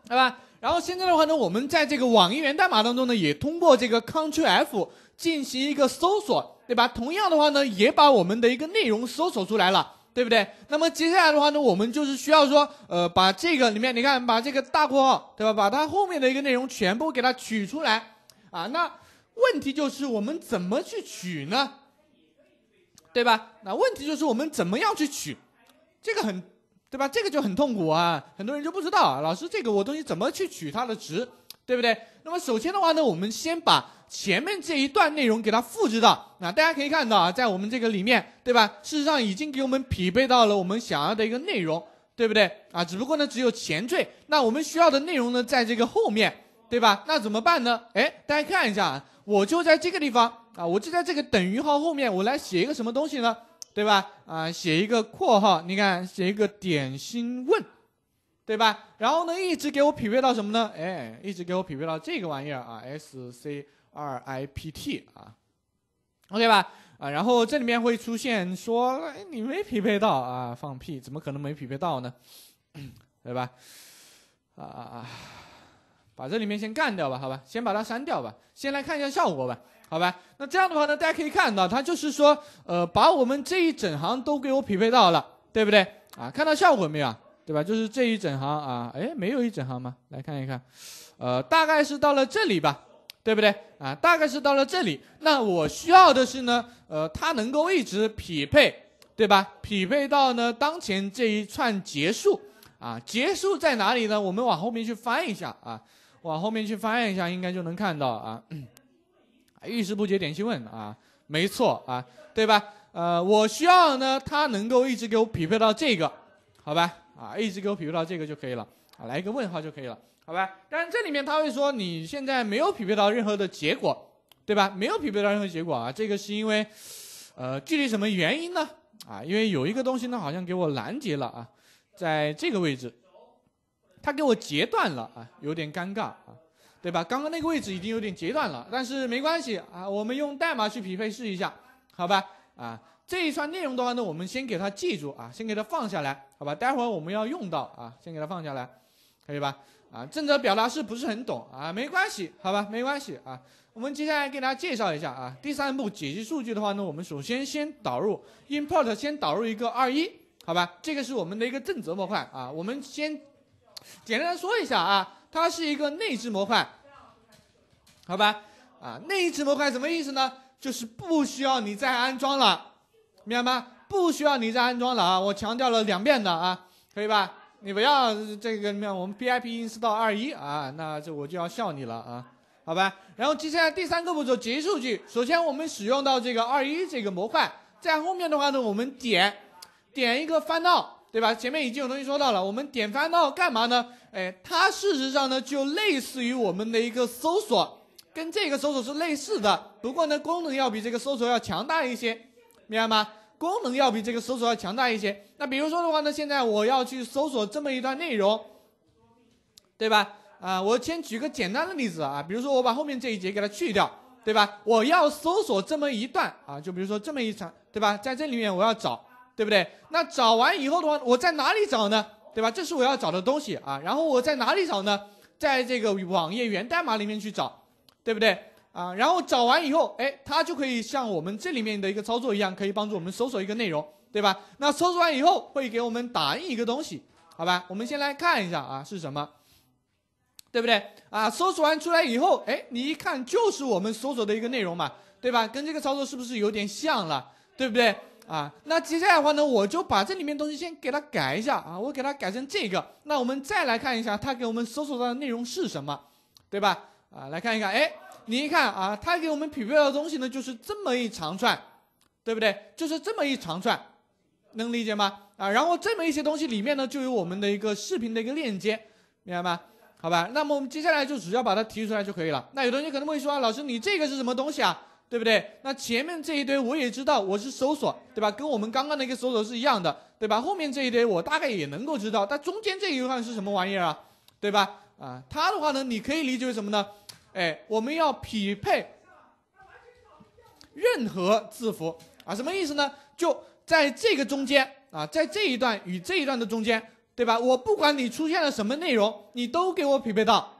对吧？然后现在的话呢，我们在这个网易源代码当中呢，也通过这个 Ctrl+F 进行一个搜索。对吧？同样的话呢，也把我们的一个内容搜索出来了，对不对？那么接下来的话呢，我们就是需要说，呃，把这个里面，你看，把这个大括号，对吧？把它后面的一个内容全部给它取出来啊。那问题就是我们怎么去取呢？对吧？那问题就是我们怎么样去取？这个很，对吧？这个就很痛苦啊，很多人就不知道，老师这个我东西怎么去取它的值，对不对？那么首先的话呢，我们先把。前面这一段内容给它复制到，那大家可以看到啊，在我们这个里面，对吧？事实上已经给我们匹配到了我们想要的一个内容，对不对啊？只不过呢，只有前缀。那我们需要的内容呢，在这个后面，对吧？那怎么办呢？哎，大家看一下啊，我就在这个地方啊，我就在这个等于号后面，我来写一个什么东西呢？对吧？啊，写一个括号，你看，写一个点心问，对吧？然后呢，一直给我匹配到什么呢？哎，一直给我匹配到这个玩意儿啊，SC。R ipt 啊，OK 吧啊，然后这里面会出现说，哎，你没匹配到啊，放屁，怎么可能没匹配到呢？对吧？啊啊啊！把这里面先干掉吧，好吧，先把它删掉吧，先来看一下效果吧，好吧？那这样的话呢，大家可以看到，它就是说，呃，把我们这一整行都给我匹配到了，对不对？啊，看到效果没有？对吧？就是这一整行啊，哎，没有一整行吗？来看一看，呃，大概是到了这里吧。对不对啊？大概是到了这里，那我需要的是呢，呃，它能够一直匹配，对吧？匹配到呢当前这一串结束，啊，结束在哪里呢？我们往后面去翻一下啊，往后面去翻一下，应该就能看到啊。遇事不决，点心问啊，没错啊，对吧？呃，我需要呢，它能够一直给我匹配到这个，好吧？啊，一直给我匹配到这个就可以了，啊，来一个问号就可以了。好吧，但是这里面他会说你现在没有匹配到任何的结果，对吧？没有匹配到任何结果啊，这个是因为，呃，具体什么原因呢？啊，因为有一个东西呢好像给我拦截了啊，在这个位置，它给我截断了啊，有点尴尬啊，对吧？刚刚那个位置已经有点截断了，但是没关系啊，我们用代码去匹配试一下，好吧？啊，这一串内容的话呢，我们先给它记住啊，先给它放下来，好吧？待会儿我们要用到啊，先给它放下来，可以吧？啊，正则表达式不是很懂啊，没关系，好吧，没关系啊。我们接下来给大家介绍一下啊，第三步解析数据的话呢，我们首先先导入 import，先导入一个二一，好吧，这个是我们的一个正则模块啊。我们先简单的说一下啊，它是一个内置模块，好吧，啊，内置模块什么意思呢？就是不需要你再安装了，明白吗？不需要你再安装了啊，我强调了两遍的啊，可以吧？你不要这个面，我们 B I P 音是到二一啊，那这我就要笑你了啊，好吧？然后接下来第三个步骤，结束句，首先我们使用到这个二一这个模块，在后面的话呢，我们点，点一个翻到，对吧？前面已经有东西说到了，我们点翻到干嘛呢？哎，它事实上呢就类似于我们的一个搜索，跟这个搜索是类似的，不过呢功能要比这个搜索要强大一些，明白吗？功能要比这个搜索要强大一些。那比如说的话呢，现在我要去搜索这么一段内容，对吧？啊，我先举个简单的例子啊，比如说我把后面这一节给它去掉，对吧？我要搜索这么一段啊，就比如说这么一场，对吧？在这里面我要找，对不对？那找完以后的话，我在哪里找呢？对吧？这是我要找的东西啊。然后我在哪里找呢？在这个网页源代码里面去找，对不对？啊，然后找完以后，哎，它就可以像我们这里面的一个操作一样，可以帮助我们搜索一个内容，对吧？那搜索完以后会给我们打印一个东西，好吧？我们先来看一下啊，是什么，对不对？啊，搜索完出来以后，哎，你一看就是我们搜索的一个内容嘛，对吧？跟这个操作是不是有点像了，对不对？啊，那接下来的话呢，我就把这里面东西先给它改一下啊，我给它改成这个，那我们再来看一下它给我们搜索到的内容是什么，对吧？啊，来看一看，哎。你一看啊，它给我们匹配到东西呢，就是这么一长串，对不对？就是这么一长串，能理解吗？啊，然后这么一些东西里面呢，就有我们的一个视频的一个链接，明白吗？好吧，那么我们接下来就只要把它提出来就可以了。那有同学可能会说啊，老师，你这个是什么东西啊？对不对？那前面这一堆我也知道，我是搜索，对吧？跟我们刚刚的一个搜索是一样的，对吧？后面这一堆我大概也能够知道，但中间这一段是什么玩意儿啊？对吧？啊，它的话呢，你可以理解为什么呢？哎，我们要匹配任何字符啊？什么意思呢？就在这个中间啊，在这一段与这一段的中间，对吧？我不管你出现了什么内容，你都给我匹配到，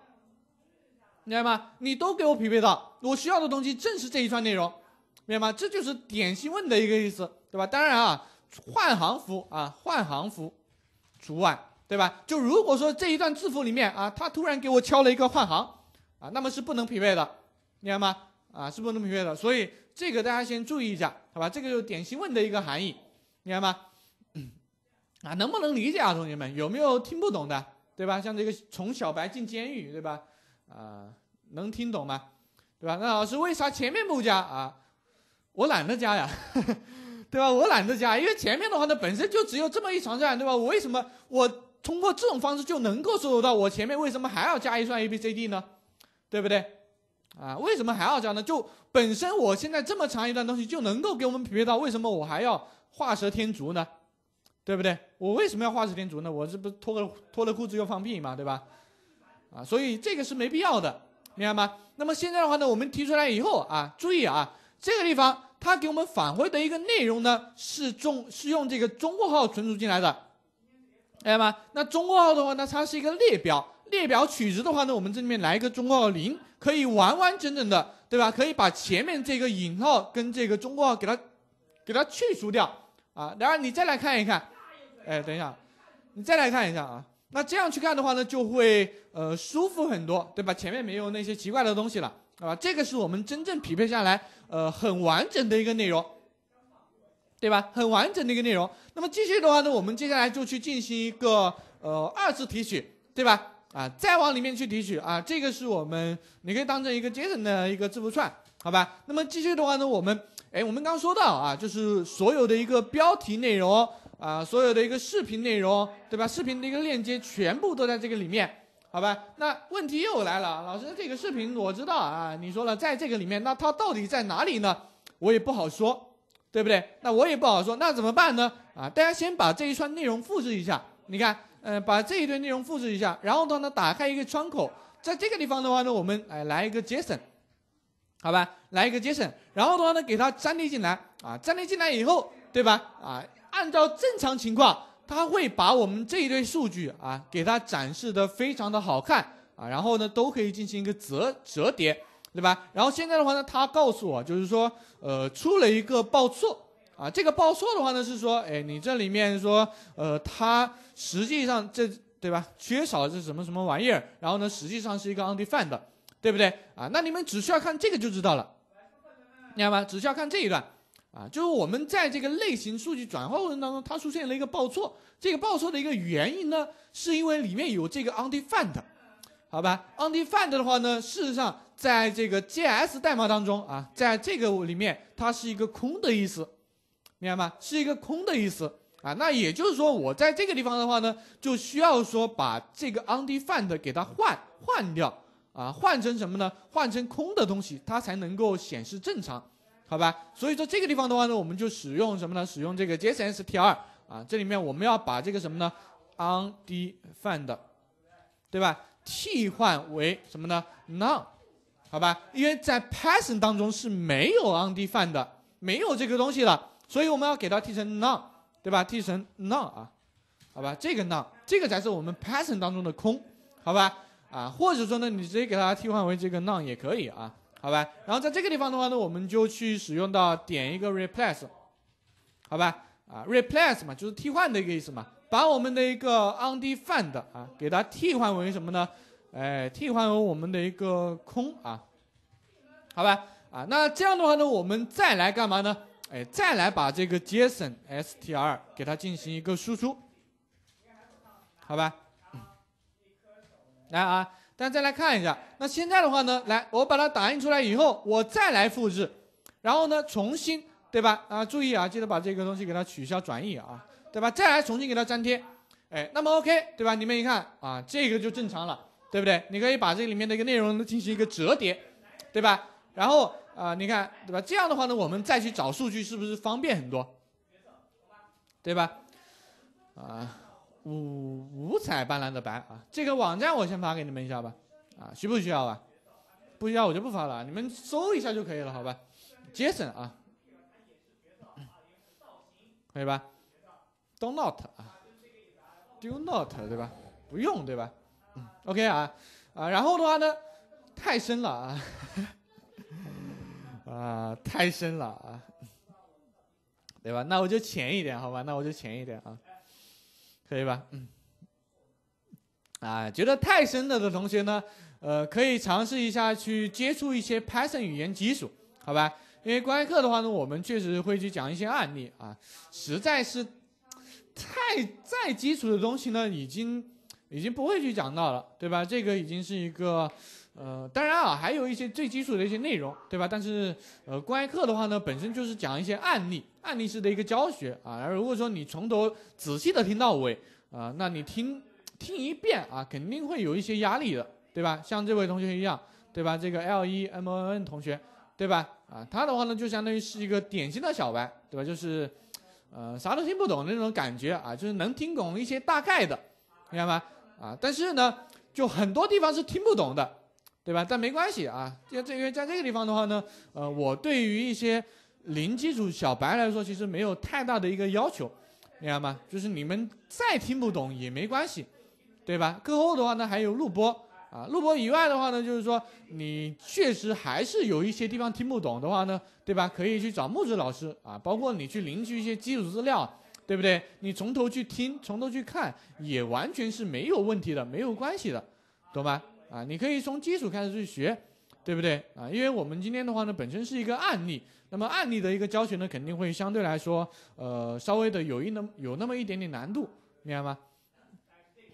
明白吗？你都给我匹配到我需要的东西，正是这一串内容，明白吗？这就是点心问的一个意思，对吧？当然啊，换行符啊，换行符除外，对吧？就如果说这一段字符里面啊，他突然给我敲了一个换行。啊，那么是不能匹配的，明白吗？啊，是不能匹配的，所以这个大家先注意一下，好吧？这个就是典型问的一个含义，明白吗？啊，能不能理解啊？同学们有没有听不懂的？对吧？像这个从小白进监狱，对吧？啊，能听懂吗？对吧？那老师为啥前面不加啊？我懒得加呀，<laughs> 对吧？我懒得加，因为前面的话呢本身就只有这么一长串，对吧？我为什么我通过这种方式就能够搜索到我前面，为什么还要加一串 A B C D 呢？对不对？啊，为什么还要这样呢？就本身我现在这么长一段东西就能够给我们匹配到，为什么我还要画蛇添足呢？对不对？我为什么要画蛇添足呢？我这不是脱了脱了裤子又放屁嘛，对吧？啊，所以这个是没必要的，明白吗？那么现在的话呢，我们提出来以后啊，注意啊，这个地方它给我们返回的一个内容呢，是中是用这个中括号存储进来的，明白吗？那中括号的话呢，它是一个列表。列表取值的话呢，我们这里面来一个中括号零，可以完完整整的，对吧？可以把前面这个引号跟这个中括号给它，给它去除掉啊。然后你再来看一看，哎，等一下，你再来看一下啊。那这样去看的话呢，就会呃舒服很多，对吧？前面没有那些奇怪的东西了，对吧？这个是我们真正匹配下来，呃，很完整的一个内容，对吧？很完整的一个内容。那么继续的话呢，我们接下来就去进行一个呃二次提取，对吧？啊，再往里面去提取啊，这个是我们，你可以当成一个 JSON 的一个字符串，好吧？那么继续的话呢，我们，哎，我们刚说到啊，就是所有的一个标题内容啊，所有的一个视频内容，对吧？视频的一个链接全部都在这个里面，好吧？那问题又来了，老师，这个视频我知道啊，你说了在这个里面，那它到底在哪里呢？我也不好说，对不对？那我也不好说，那怎么办呢？啊，大家先把这一串内容复制一下，你看。呃，把这一堆内容复制一下，然后的话呢，打开一个窗口，在这个地方的话呢，我们哎来一个 JSON，好吧，来一个 JSON，然后的话呢，给它粘贴进来啊，粘贴进来以后，对吧？啊，按照正常情况，它会把我们这一堆数据啊，给它展示的非常的好看啊，然后呢，都可以进行一个折折叠，对吧？然后现在的话呢，它告诉我就是说，呃，出了一个报错。啊，这个报错的话呢，是说，哎，你这里面说，呃，它实际上这对吧，缺少是什么什么玩意儿？然后呢，实际上是一个 undefined，对不对？啊，那你们只需要看这个就知道了，你看吗？只需要看这一段，啊，就是我们在这个类型数据转换过程当中，它出现了一个报错。这个报错的一个原因呢，是因为里面有这个 undefined，好吧？undefined 的话呢，事实上在这个 JS 代码当中啊，在这个里面它是一个空的意思。明白吗？是一个空的意思啊。那也就是说，我在这个地方的话呢，就需要说把这个 undefined 给它换换掉啊，换成什么呢？换成空的东西，它才能够显示正常，好吧？所以说这个地方的话呢，我们就使用什么呢？使用这个 JSNSTR 啊，这里面我们要把这个什么呢？undefined 对吧？替换为什么呢？None 好吧？因为在 Python 当中是没有 undefined 没有这个东西了。所以我们要给它替成 None，对吧？替成 None 啊，好吧，这个 None，这个才是我们 Python 当中的空，好吧？啊，或者说呢，你直接给它替换为这个 None 也可以啊，好吧？然后在这个地方的话呢，我们就去使用到点一个 replace，好吧？啊，replace 嘛，就是替换的一个意思嘛，把我们的一个 undefined 啊，给它替换为什么呢？哎，替换为我们的一个空啊，好吧？啊，那这样的话呢，我们再来干嘛呢？哎，再来把这个 JSON str 给它进行一个输出，好吧？来啊，大家再来看一下。那现在的话呢，来我把它打印出来以后，我再来复制，然后呢重新对吧？啊，注意啊，记得把这个东西给它取消转译啊，对吧？再来重新给它粘贴，哎，那么 OK 对吧？你们一看啊，这个就正常了，对不对？你可以把这里面的一个内容呢进行一个折叠，对吧？然后。啊，你看，对吧？这样的话呢，我们再去找数据是不是方便很多？对吧？啊，五五彩斑斓的白啊，这个网站我先发给你们一下吧。啊，需不需要啊？不需要我就不发了，你们搜一下就可以了，好吧？杰森啊，可以吧？Do not 啊，Do not 对吧？不用对吧？OK 嗯啊，啊，然后的话呢，太深了啊。啊，太深了啊，<laughs> 对吧？那我就浅一点，好吧？那我就浅一点啊，可以吧？嗯。啊，觉得太深了的同学呢，呃，可以尝试一下去接触一些 Python 语言基础，好吧？因为公开课的话呢，我们确实会去讲一些案例啊，实在是太再基础的东西呢，已经已经不会去讲到了，对吧？这个已经是一个。呃，当然啊，还有一些最基础的一些内容，对吧？但是，呃，公开课的话呢，本身就是讲一些案例，案例式的一个教学啊。然后，如果说你从头仔细的听到尾啊，那你听听一遍啊，肯定会有一些压力的，对吧？像这位同学一样，对吧？这个 L E M O N 同学，对吧？啊，他的话呢，就相当于是一个典型的小白，对吧？就是，呃，啥都听不懂那种感觉啊，就是能听懂一些大概的，明白吗？啊，但是呢，就很多地方是听不懂的。对吧？但没关系啊，因为在这个地方的话呢，呃，我对于一些零基础小白来说，其实没有太大的一个要求，明白吗？就是你们再听不懂也没关系，对吧？课后的话呢，还有录播啊，录播以外的话呢，就是说你确实还是有一些地方听不懂的话呢，对吧？可以去找木子老师啊，包括你去领取一些基础资料，对不对？你从头去听，从头去看，也完全是没有问题的，没有关系的，懂吧？啊，你可以从基础开始去学，对不对？啊，因为我们今天的话呢，本身是一个案例，那么案例的一个教学呢，肯定会相对来说，呃，稍微的有一那有那么一点点难度，明白吗？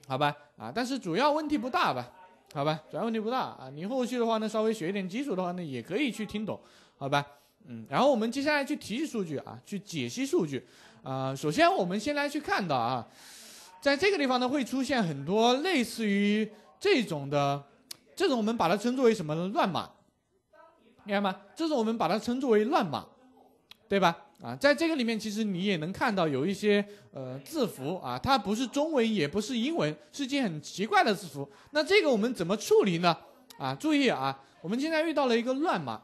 好吧，啊，但是主要问题不大吧？好吧，主要问题不大啊。你后续的话呢，稍微学一点基础的话呢，也可以去听懂，好吧？嗯，然后我们接下来去提取数据啊，去解析数据，啊，首先我们先来去看到啊，在这个地方呢，会出现很多类似于。这种的，这种我们把它称作为什么呢？乱码，明白吗？这种我们把它称作为乱码，对吧？啊，在这个里面其实你也能看到有一些呃字符啊，它不是中文也不是英文，是件很奇怪的字符。那这个我们怎么处理呢？啊，注意啊，我们现在遇到了一个乱码，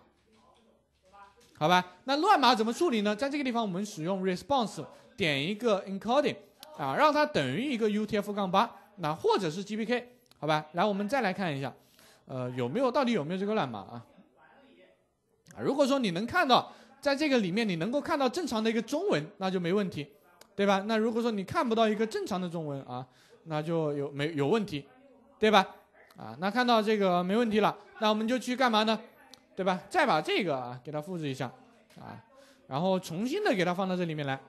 好吧？那乱码怎么处理呢？在这个地方我们使用 response 点一个 encoding，啊，让它等于一个 UTF-8，那或者是 GBK。好吧，来我们再来看一下，呃，有没有到底有没有这个乱码啊？啊，如果说你能看到，在这个里面你能够看到正常的一个中文，那就没问题，对吧？那如果说你看不到一个正常的中文啊，那就有没有问题，对吧？啊，那看到这个没问题了，那我们就去干嘛呢？对吧？再把这个啊给它复制一下，啊，然后重新的给它放到这里面来，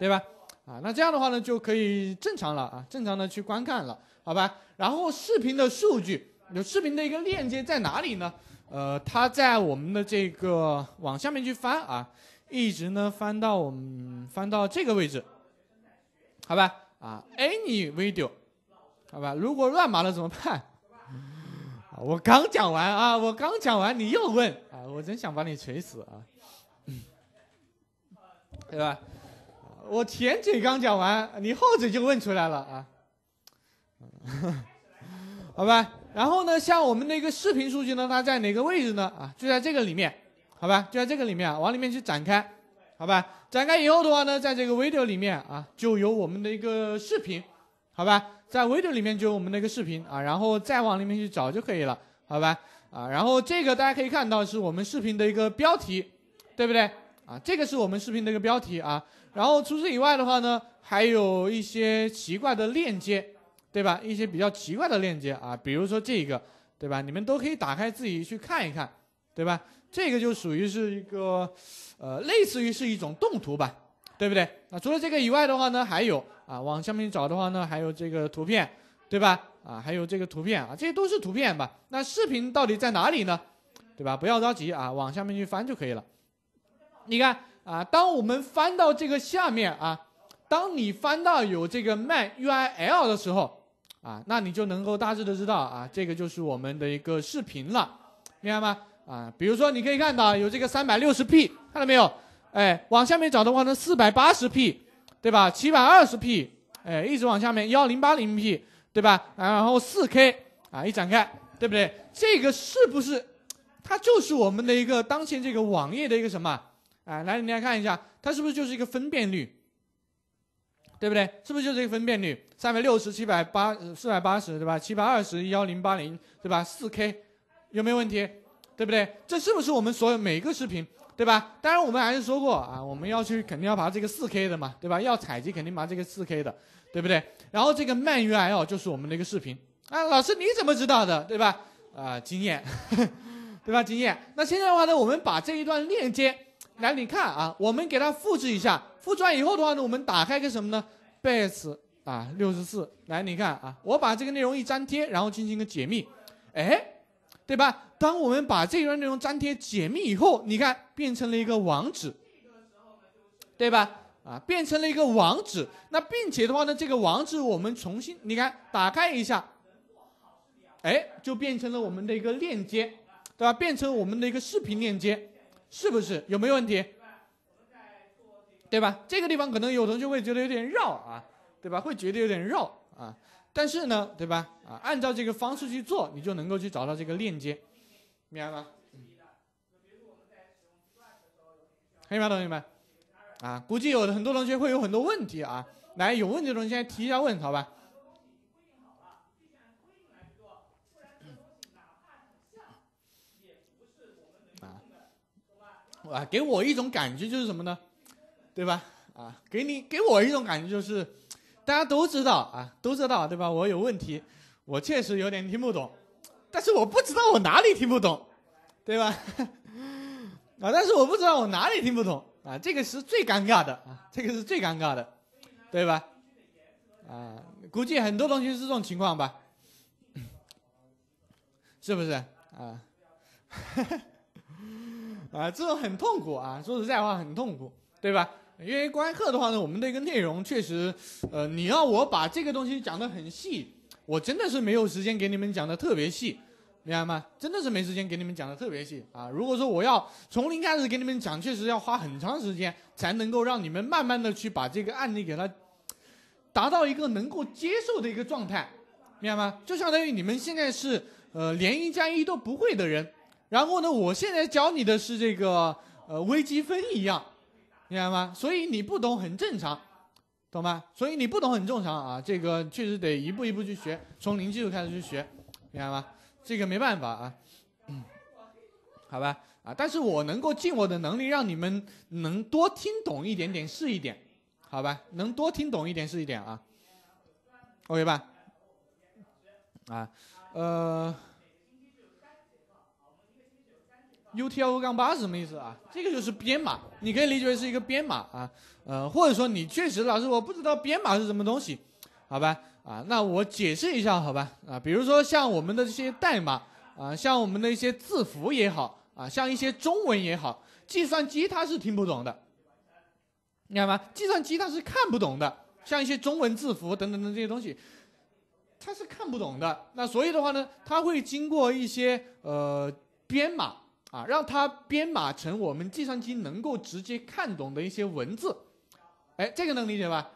对吧？啊，那这样的话呢就可以正常了啊，正常的去观看了。好吧，然后视频的数据有视频的一个链接在哪里呢？呃，它在我们的这个往下面去翻啊，一直呢翻到我们翻到这个位置，好吧？啊，any video，好吧？如果乱码了怎么办？我刚讲完啊，我刚讲完你又问啊，我真想把你锤死啊，对吧？我前嘴刚讲完，你后嘴就问出来了啊。<laughs> 好吧，然后呢，像我们的一个视频数据呢，它在哪个位置呢？啊，就在这个里面，好吧，就在这个里面，往里面去展开，好吧，展开以后的话呢，在这个 video 里面啊，就有我们的一个视频，好吧，在 video 里面就有我们的一个视频啊，然后再往里面去找就可以了，好吧，啊，然后这个大家可以看到是我们视频的一个标题，对不对？啊，这个是我们视频的一个标题啊，然后除此以外的话呢，还有一些奇怪的链接。对吧？一些比较奇怪的链接啊，比如说这个，对吧？你们都可以打开自己去看一看，对吧？这个就属于是一个呃，类似于是一种动图吧，对不对？那除了这个以外的话呢，还有啊，往下面找的话呢，还有这个图片，对吧？啊，还有这个图片啊，这些都是图片吧？那视频到底在哪里呢？对吧？不要着急啊，往下面去翻就可以了。你看啊，当我们翻到这个下面啊，当你翻到有这个 man u i l 的时候。啊，那你就能够大致的知道啊，这个就是我们的一个视频了，明白吗？啊，比如说你可以看到有这个三百六十 P，看到没有？哎，往下面找的话呢，四百八十 P，对吧？七百二十 P，哎，一直往下面，幺零八零 P，对吧？然后四 K，啊，一展开，对不对？这个是不是，它就是我们的一个当前这个网页的一个什么？啊，来，你来看一下，它是不是就是一个分辨率？对不对？是不是就这个分辨率？三百六十、七百八、四百八十，对吧？七百二十、幺零八零，对吧？四 K，有没有问题？对不对？这是不是我们所有每个视频，对吧？当然我们还是说过啊，我们要去肯定要把这个四 K 的嘛，对吧？要采集肯定把这个四 K 的，对不对？然后这个鳗鱼 L 就是我们的一个视频啊，老师你怎么知道的，对吧？啊，经验，<laughs> 对吧？经验。那现在的话呢，我们把这一段链接来你看啊，我们给它复制一下。复完以后的话呢，我们打开个什么呢？Base 啊，六十四。来，你看啊，我把这个内容一粘贴，然后进行个解密，哎，对吧？当我们把这段内容粘贴解密以后，你看变成了一个网址，对吧？啊，变成了一个网址。那并且的话呢，这个网址我们重新你看打开一下，哎，就变成了我们的一个链接，对吧？变成我们的一个视频链接，是不是？有没有问题？对吧？这个地方可能有同学会觉得有点绕啊，对吧？会觉得有点绕啊。但是呢，对吧？啊，按照这个方式去做，你就能够去找到这个链接，明白吗？以白，同学们。啊，估计有很多同学会有很多问题啊。来，有问题的同学提一下问好吧？啊，给我一种感觉就是什么呢？对吧？啊，给你给我一种感觉就是，大家都知道啊，都知道对吧？我有问题，我确实有点听不懂，但是我不知道我哪里听不懂，对吧？<laughs> 啊，但是我不知道我哪里听不懂啊，这个是最尴尬的啊，这个是最尴尬的，对吧？啊，估计很多东西是这种情况吧，<laughs> 是不是？啊，<laughs> 啊，这种很痛苦啊，说实在话很痛苦，对吧？因为公开课的话呢，我们的一个内容确实，呃，你要我把这个东西讲的很细，我真的是没有时间给你们讲的特别细，明白吗？真的是没时间给你们讲的特别细啊！如果说我要从零开始给你们讲，确实要花很长时间才能够让你们慢慢的去把这个案例给它达到一个能够接受的一个状态，明白吗？就相当于你们现在是呃连一加一都不会的人，然后呢，我现在教你的是这个呃微积分一样。明白吗？所以你不懂很正常，懂吗？所以你不懂很正常啊。这个确实得一步一步去学，从零基础开始去学，明白吗？这个没办法啊。嗯，<clears throat> 好吧。啊，但是我能够尽我的能力让你们能多听懂一点点是一点，好吧？能多听懂一点是一点啊。OK 吧？啊，呃。U T L O 杠八是什么意思啊？这个就是编码，你可以理解为是一个编码啊，呃，或者说你确实老师，我不知道编码是什么东西，好吧？啊，那我解释一下，好吧？啊，比如说像我们的这些代码啊，像我们的一些字符也好啊，像一些中文也好，计算机它是听不懂的，你看吧，计算机它是看不懂的，像一些中文字符等等等这些东西，它是看不懂的。那所以的话呢，它会经过一些呃编码。啊，让它编码成我们计算机能够直接看懂的一些文字，哎，这个能理解吧？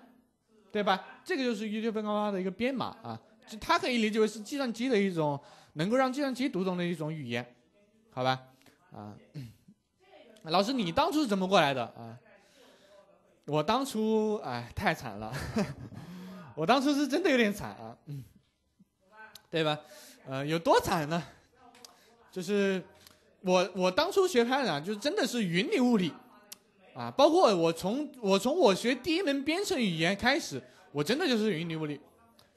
对吧？这个就是 U D V R 的一个编码啊，它可以理解为是计算机的一种能够让计算机读懂的一种语言，好吧？啊，老师，你当初是怎么过来的啊？我当初哎，太惨了，<laughs> 我当初是真的有点惨啊，嗯，对吧？呃，有多惨呢？就是。我我当初学 Python 就真的是云里雾里，啊，包括我从我从我学第一门编程语言开始，我真的就是云里雾里，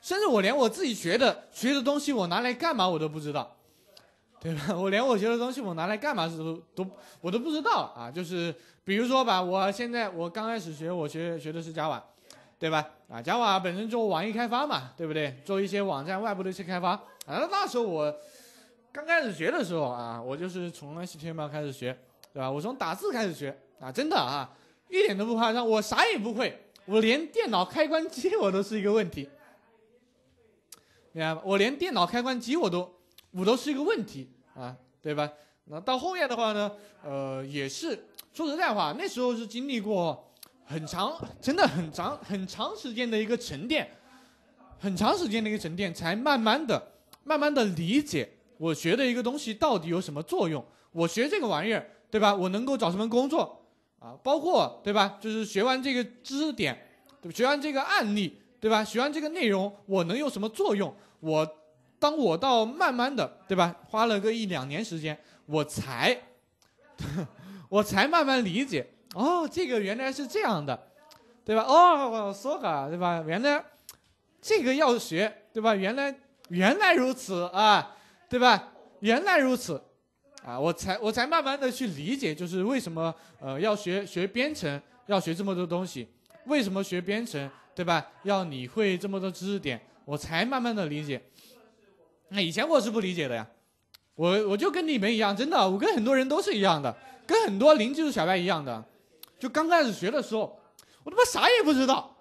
甚至我连我自己学的学的东西我拿来干嘛我都不知道，对吧？<laughs> 我连我学的东西我拿来干嘛都都我都不知道啊！就是比如说吧，我现在我刚开始学我学学的是 Java，对吧？啊，Java 本身就网页开发嘛，对不对？做一些网站外部的一些开发，啊，那时候我。刚开始学的时候啊，我就是从那些天猫开始学，对吧？我从打字开始学啊，真的啊，一点都不夸张。我啥也不会，我连电脑开关机我都是一个问题，明白吗？我连电脑开关机我都，我都是一个问题啊，对吧？那到后面的话呢，呃，也是说实在话，那时候是经历过很长，真的很长很长时间的一个沉淀，很长时间的一个沉淀，才慢慢的、慢慢的理解。我学的一个东西到底有什么作用？我学这个玩意儿，对吧？我能够找什么工作？啊，包括对吧？就是学完这个知识点，对吧？学完这个案例，对吧？学完这个内容，我能有什么作用？我当我到慢慢的，对吧？花了个一两年时间，我才，<laughs> 我才慢慢理解。哦，这个原来是这样的，对吧？哦我说哈，对吧？原来这个要学，对吧？原来原来如此啊！对吧？原来如此，啊，我才我才慢慢的去理解，就是为什么呃要学学编程，要学这么多东西，为什么学编程，对吧？要你会这么多知识点，我才慢慢的理解。那以前我是不理解的呀，我我就跟你们一样，真的，我跟很多人都是一样的，跟很多零基础小白一样的，就刚开始学的时候，我他妈啥也不知道，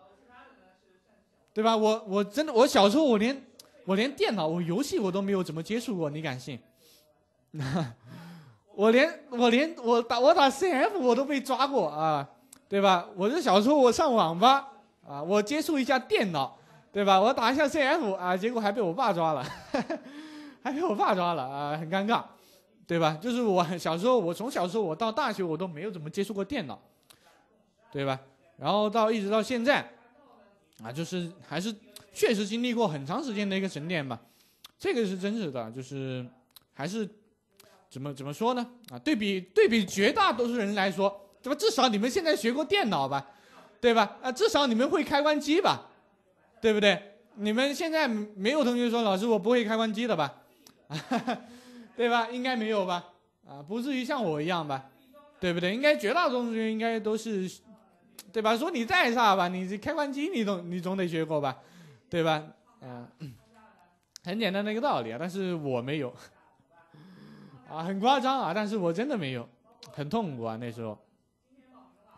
对吧？我我真的我小时候我连。我连电脑，我游戏我都没有怎么接触过，你敢信？<laughs> 我连我连我打我打 CF 我都被抓过啊，对吧？我是小时候我上网吧啊，我接触一下电脑，对吧？我打一下 CF 啊，结果还被我爸抓了，<laughs> 还被我爸抓了啊，很尴尬，对吧？就是我小时候，我从小时候我到大学我都没有怎么接触过电脑，对吧？然后到一直到现在啊，就是还是。确实经历过很长时间的一个沉淀吧，这个是真实的，就是还是怎么怎么说呢？啊，对比对比绝大多数人来说，怎么至少你们现在学过电脑吧，对吧？啊，至少你们会开关机吧，对不对？你们现在没有同学说老师我不会开关机的吧？<laughs> 对吧？应该没有吧？啊，不至于像我一样吧？对不对？应该绝大多数同学应该都是对吧？说你再差吧，你这开关机你总你总得学过吧？对吧？嗯，很简单的一个道理啊，但是我没有，啊，很夸张啊，但是我真的没有，很痛苦啊那时候，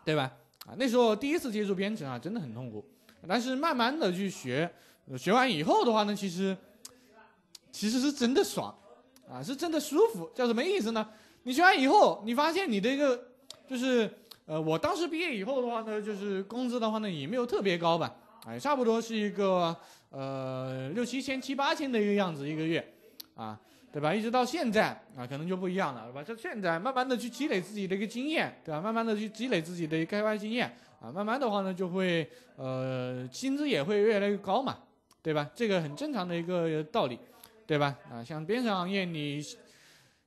对吧？啊，那时候第一次接触编程啊，真的很痛苦，但是慢慢的去学，学完以后的话呢，其实，其实是真的爽，啊，是真的舒服，叫什么意思呢？你学完以后，你发现你的一个，就是，呃，我当时毕业以后的话呢，就是工资的话呢，也没有特别高吧。哎，差不多是一个，呃，六七千、七八千的一个样子，一个月，啊，对吧？一直到现在啊，可能就不一样了，对吧？就现在慢慢的去积累自己的一个经验，对吧？慢慢的去积累自己的开发经验，啊，慢慢的话呢，就会，呃，薪资也会越来越高嘛，对吧？这个很正常的一个道理，对吧？啊，像编程行业，你，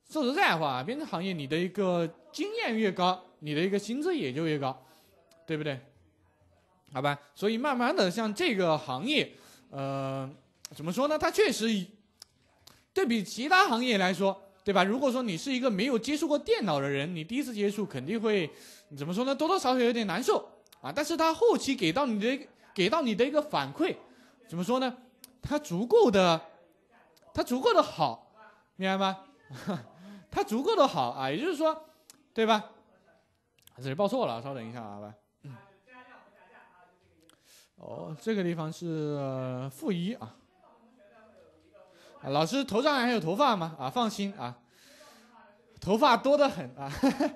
说实在话，编程行业你的一个经验越高，你的一个薪资也就越高，对不对？好吧，所以慢慢的，像这个行业，呃，怎么说呢？它确实对比其他行业来说，对吧？如果说你是一个没有接触过电脑的人，你第一次接触肯定会怎么说呢？多多少少有点难受啊。但是它后期给到你的，给到你的一个反馈，怎么说呢？它足够的，它足够的好，明白吗？<laughs> 它足够的好啊，也就是说，对吧？这里报错了？稍等一下，好吧。哦，这个地方是负一啊。老师头上还有头发吗？啊，放心啊，头发多的很啊，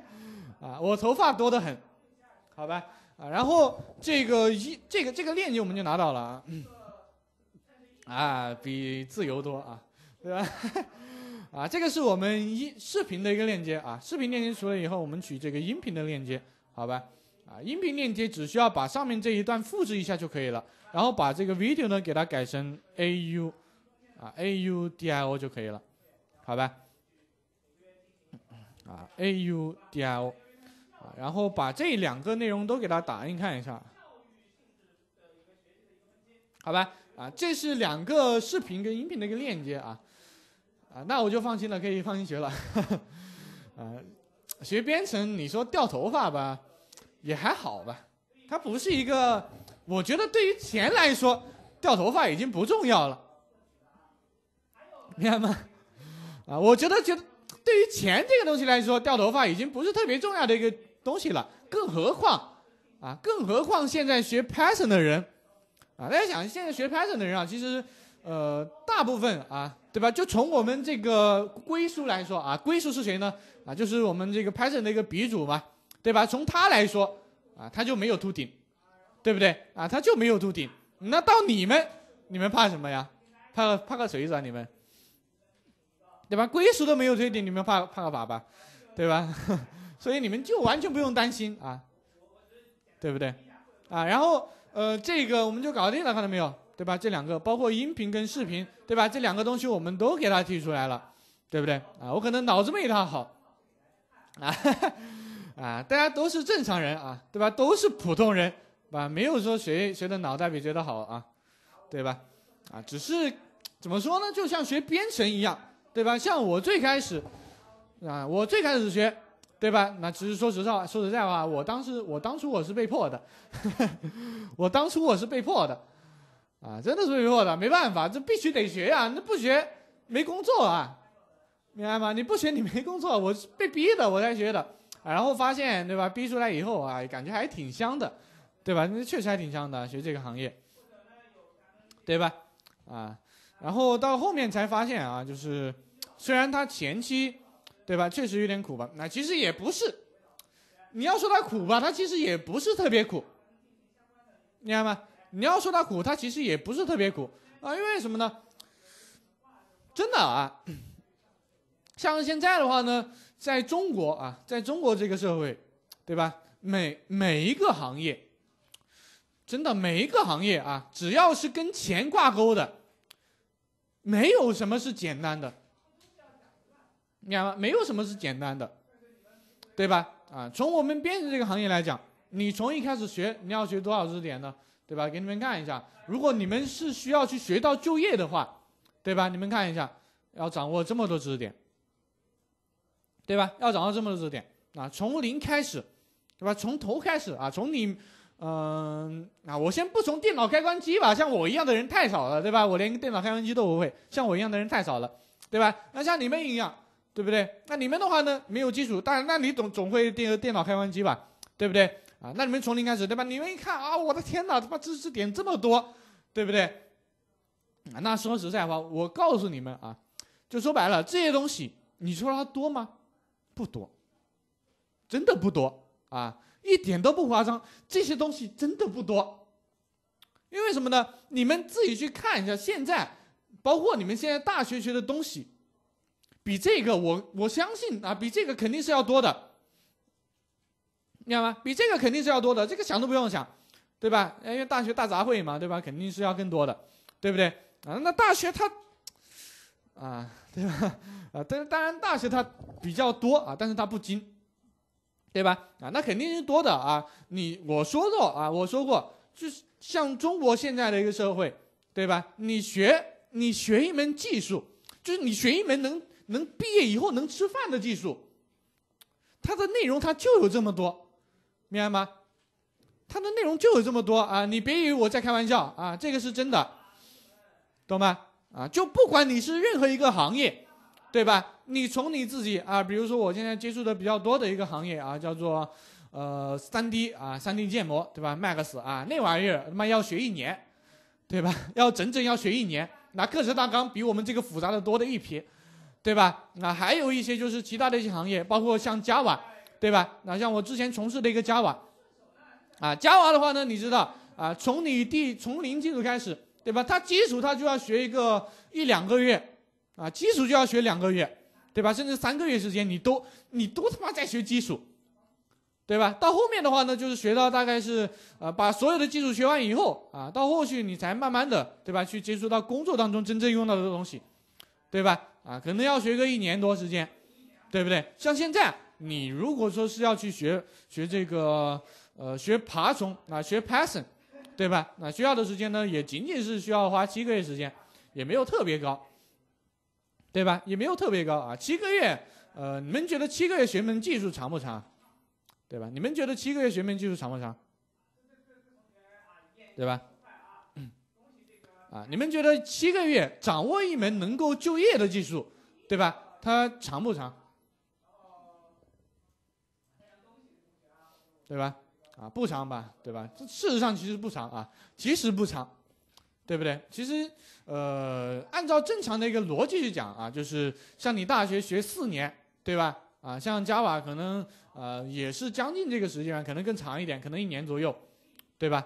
<laughs> 啊，我头发多的很，好吧？啊，然后这个一这个这个链接我们就拿到了啊，啊，比自由多啊，对吧？<laughs> 啊，这个是我们音视频的一个链接啊，视频链接除了以后，我们取这个音频的链接，好吧？啊，音频链接只需要把上面这一段复制一下就可以了，然后把这个 video 呢给它改成 a u，啊 a u d i o 就可以了，好吧？啊 a u d i o，啊，然后把这两个内容都给它打印看一下，好吧？啊，这是两个视频跟音频的一个链接啊，啊，那我就放心了，可以放心学了，<laughs> 啊，学编程你说掉头发吧？也还好吧，他不是一个，我觉得对于钱来说，掉头发已经不重要了，明白吗？啊，我觉得觉得对于钱这个东西来说，掉头发已经不是特别重要的一个东西了，更何况啊，更何况现在学 Python 的人啊，大家想现在学 Python 的人啊，其实呃，大部分啊，对吧？就从我们这个归宿来说啊，归宿是谁呢？啊，就是我们这个 Python 的一个鼻祖嘛。对吧？从他来说，啊，他就没有秃顶，对不对？啊，他就没有秃顶。那到你们，你们怕什么呀？怕怕个锤子啊！你们，对吧？归属都没有秃顶，你们怕怕个粑吧？对吧？<laughs> 所以你们就完全不用担心啊，对不对？啊，然后呃，这个我们就搞定了，看到没有？对吧？这两个包括音频跟视频，对吧？这两个东西我们都给他提出来了，对不对？啊，我可能脑子没他好，啊。<laughs> 啊，大家都是正常人啊，对吧？都是普通人，吧？没有说谁谁的脑袋比谁的好啊，对吧？啊，只是怎么说呢？就像学编程一样，对吧？像我最开始啊，我最开始学，对吧？那其实说实话，说实在话，我当时我当初我是被迫的，<laughs> 我当初我是被迫的，啊，真的是被迫的，没办法，这必须得学呀，那不学没工作啊，明白吗？你不学你没工作，我是被逼的我才学的。然后发现对吧，逼出来以后啊，感觉还挺香的，对吧？那确实还挺香的，学这个行业，对吧？啊，然后到后面才发现啊，就是虽然他前期对吧，确实有点苦吧，那其实也不是。你要说他苦吧，他其实也不是特别苦，明白吗？你要说他苦，他其实也不是特别苦啊，因为什么呢？真的啊，<coughs> 像现在的话呢。在中国啊，在中国这个社会，对吧？每每一个行业，真的每一个行业啊，只要是跟钱挂钩的，没有什么是简单的，你看吧，没有什么是简单的，对吧？啊，从我们编程这个行业来讲，你从一开始学，你要学多少知识点呢？对吧？给你们看一下，如果你们是需要去学到就业的话，对吧？你们看一下，要掌握这么多知识点。对吧？要掌握这么多知识点啊，从零开始，对吧？从头开始啊，从你，嗯啊，我先不从电脑开关机吧。像我一样的人太少了，对吧？我连电脑开关机都不会，像我一样的人太少了，对吧？那像你们一样，对不对？那你们的话呢？没有基础，当然，那你总总会电电脑开关机吧，对不对？啊，那你们从零开始，对吧？你们一看啊，我的天哪，他妈知识点这么多，对不对？啊，那说实在话，我告诉你们啊，就说白了这些东西，你说它多吗？不多，真的不多啊，一点都不夸张。这些东西真的不多，因为什么呢？你们自己去看一下，现在包括你们现在大学学的东西，比这个我我相信啊，比这个肯定是要多的，知道吗？比这个肯定是要多的，这个想都不用想，对吧？因为大学大杂烩嘛，对吧？肯定是要更多的，对不对？啊，那大学它。啊，<laughs> 对吧？啊，但是当然，大学它比较多啊，但是它不精，对吧？啊，那肯定是多的啊。你我说过啊，我说过，就是像中国现在的一个社会，对吧？你学你学一门技术，就是你学一门能能毕业以后能吃饭的技术，它的内容它就有这么多，明白吗？它的内容就有这么多啊！你别以为我在开玩笑啊，这个是真的，懂吗？啊，就不管你是任何一个行业，对吧？你从你自己啊，比如说我现在接触的比较多的一个行业啊，叫做呃三 D 啊，三 D 建模，对吧？Max 啊，那玩意儿他妈要学一年，对吧？要整整要学一年，那课时大纲比我们这个复杂的多的一批，对吧？那还有一些就是其他的一些行业，包括像 Java，对吧？那像我之前从事的一个 Java，啊，Java 的话呢，你知道啊，从你第从零基础开始。对吧？他基础他就要学一个一两个月，啊，基础就要学两个月，对吧？甚至三个月时间，你都你都他妈在学基础，对吧？到后面的话呢，就是学到大概是呃把所有的基础学完以后啊，到后续你才慢慢的对吧去接触到工作当中真正用到的东西，对吧？啊，可能要学个一年多时间，对不对？像现在你如果说是要去学学这个呃学爬虫啊，学 Python。对吧？那需要的时间呢？也仅仅是需要花七个月时间，也没有特别高，对吧？也没有特别高啊，七个月。呃，你们觉得七个月学门技术长不长？对吧？你们觉得七个月学门技术长不长？对吧？啊，你们觉得七个月掌握一门能够就业的技术，对吧？它长不长？对吧？啊，不长吧，对吧？事实上其实不长啊，其实不长，对不对？其实，呃，按照正常的一个逻辑去讲啊，就是像你大学学四年，对吧？啊，像 Java 可能，呃，也是将近这个时间可能更长一点，可能一年左右，对吧？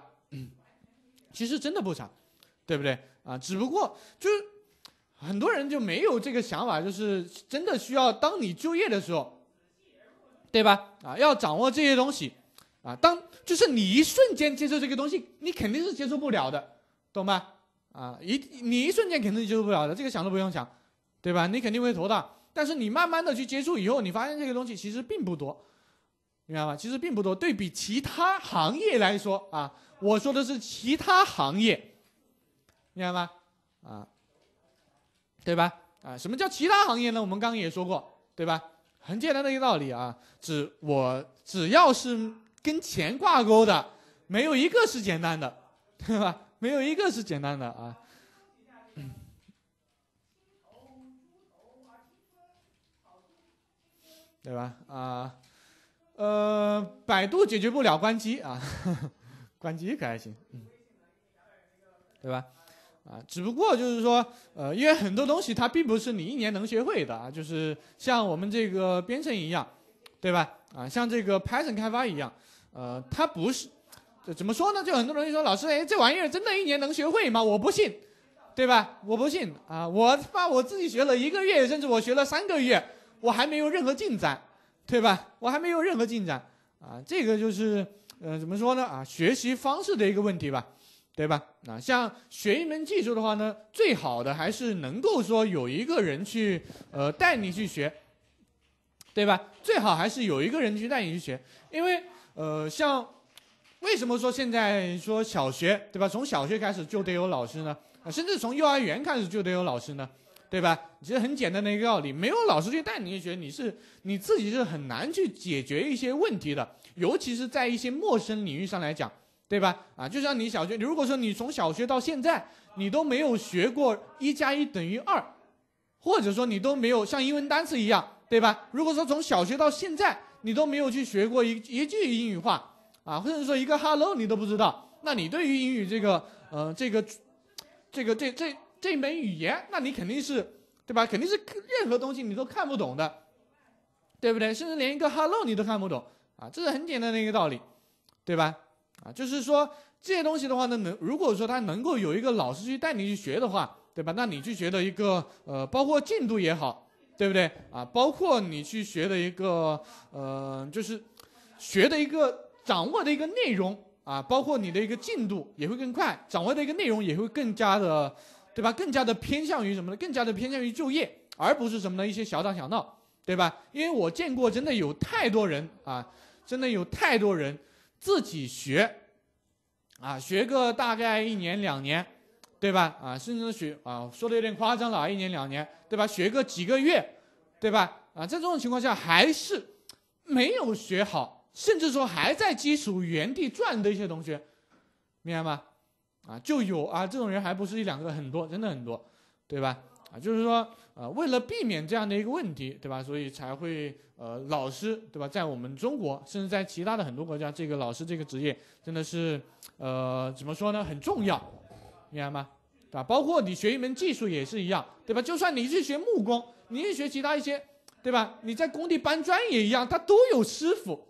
其实真的不长，对不对？啊，只不过就是很多人就没有这个想法，就是真的需要当你就业的时候，对吧？啊，要掌握这些东西。啊，当就是你一瞬间接受这个东西，你肯定是接受不了的，懂吗？啊，一你一瞬间肯定接受不了的，这个想都不用想，对吧？你肯定会头大。但是你慢慢的去接触以后，你发现这个东西其实并不多，明白吗？其实并不多。对比其他行业来说啊，我说的是其他行业，明白吗？啊，对吧？啊，什么叫其他行业呢？我们刚刚也说过，对吧？很简单的一个道理啊，只我只要是。跟钱挂钩的，没有一个是简单的，对吧？没有一个是简单的啊，对吧？啊，呃，百度解决不了关机啊，<laughs> 关机可还行，嗯，对吧？啊，只不过就是说，呃，因为很多东西它并不是你一年能学会的啊，就是像我们这个编程一样，对吧？啊，像这个 Python 开发一样。呃，他不是，这怎么说呢？就很多人说老师，哎，这玩意儿真的一年能学会吗？我不信，对吧？我不信啊！我把我自己学了一个月，甚至我学了三个月，我还没有任何进展，对吧？我还没有任何进展啊！这个就是，呃，怎么说呢？啊，学习方式的一个问题吧，对吧？那像学一门技术的话呢，最好的还是能够说有一个人去，呃，带你去学，对吧？最好还是有一个人去带你去学，因为。呃，像为什么说现在说小学对吧？从小学开始就得有老师呢？啊，甚至从幼儿园开始就得有老师呢，对吧？其实很简单的一个道理，没有老师去带你学，你是你自己是很难去解决一些问题的，尤其是在一些陌生领域上来讲，对吧？啊，就像你小学，你如果说你从小学到现在你都没有学过一加一等于二，或者说你都没有像英文单词一样，对吧？如果说从小学到现在。你都没有去学过一一句英语话啊，或者说一个 hello 你都不知道，那你对于英语这个呃这个，这个这这这门语言，那你肯定是对吧？肯定是任何东西你都看不懂的，对不对？甚至连一个 hello 你都看不懂啊，这是很简单的一个道理，对吧？啊，就是说这些东西的话呢，能如果说他能够有一个老师去带你去学的话，对吧？那你去学的一个呃，包括进度也好。对不对啊？包括你去学的一个，呃，就是学的一个掌握的一个内容啊，包括你的一个进度也会更快，掌握的一个内容也会更加的，对吧？更加的偏向于什么呢？更加的偏向于就业，而不是什么呢？一些小打小闹，对吧？因为我见过真的有太多人啊，真的有太多人自己学，啊，学个大概一年两年。对吧？啊，甚至学啊，说的有点夸张了啊，一年两年，对吧？学个几个月，对吧？啊，在这种情况下还是没有学好，甚至说还在基础原地转的一些同学，明白吗？啊，就有啊，这种人还不是一两个，很多真的很多，对吧？啊，就是说，呃，为了避免这样的一个问题，对吧？所以才会，呃，老师，对吧？在我们中国，甚至在其他的很多国家，这个老师这个职业真的是，呃，怎么说呢？很重要。明白吗？对吧？包括你学一门技术也是一样，对吧？就算你去学木工，你去学其他一些，对吧？你在工地搬砖也一样，他都有师傅，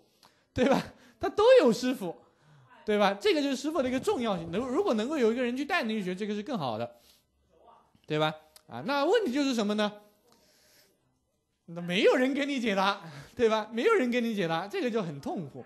对吧？他都有师傅，对吧？这个就是师傅的一个重要性。能如果能够有一个人去带你去学，这个是更好的，对吧？啊，那问题就是什么呢？那没有人给你解答，对吧？没有人给你解答，这个就很痛苦。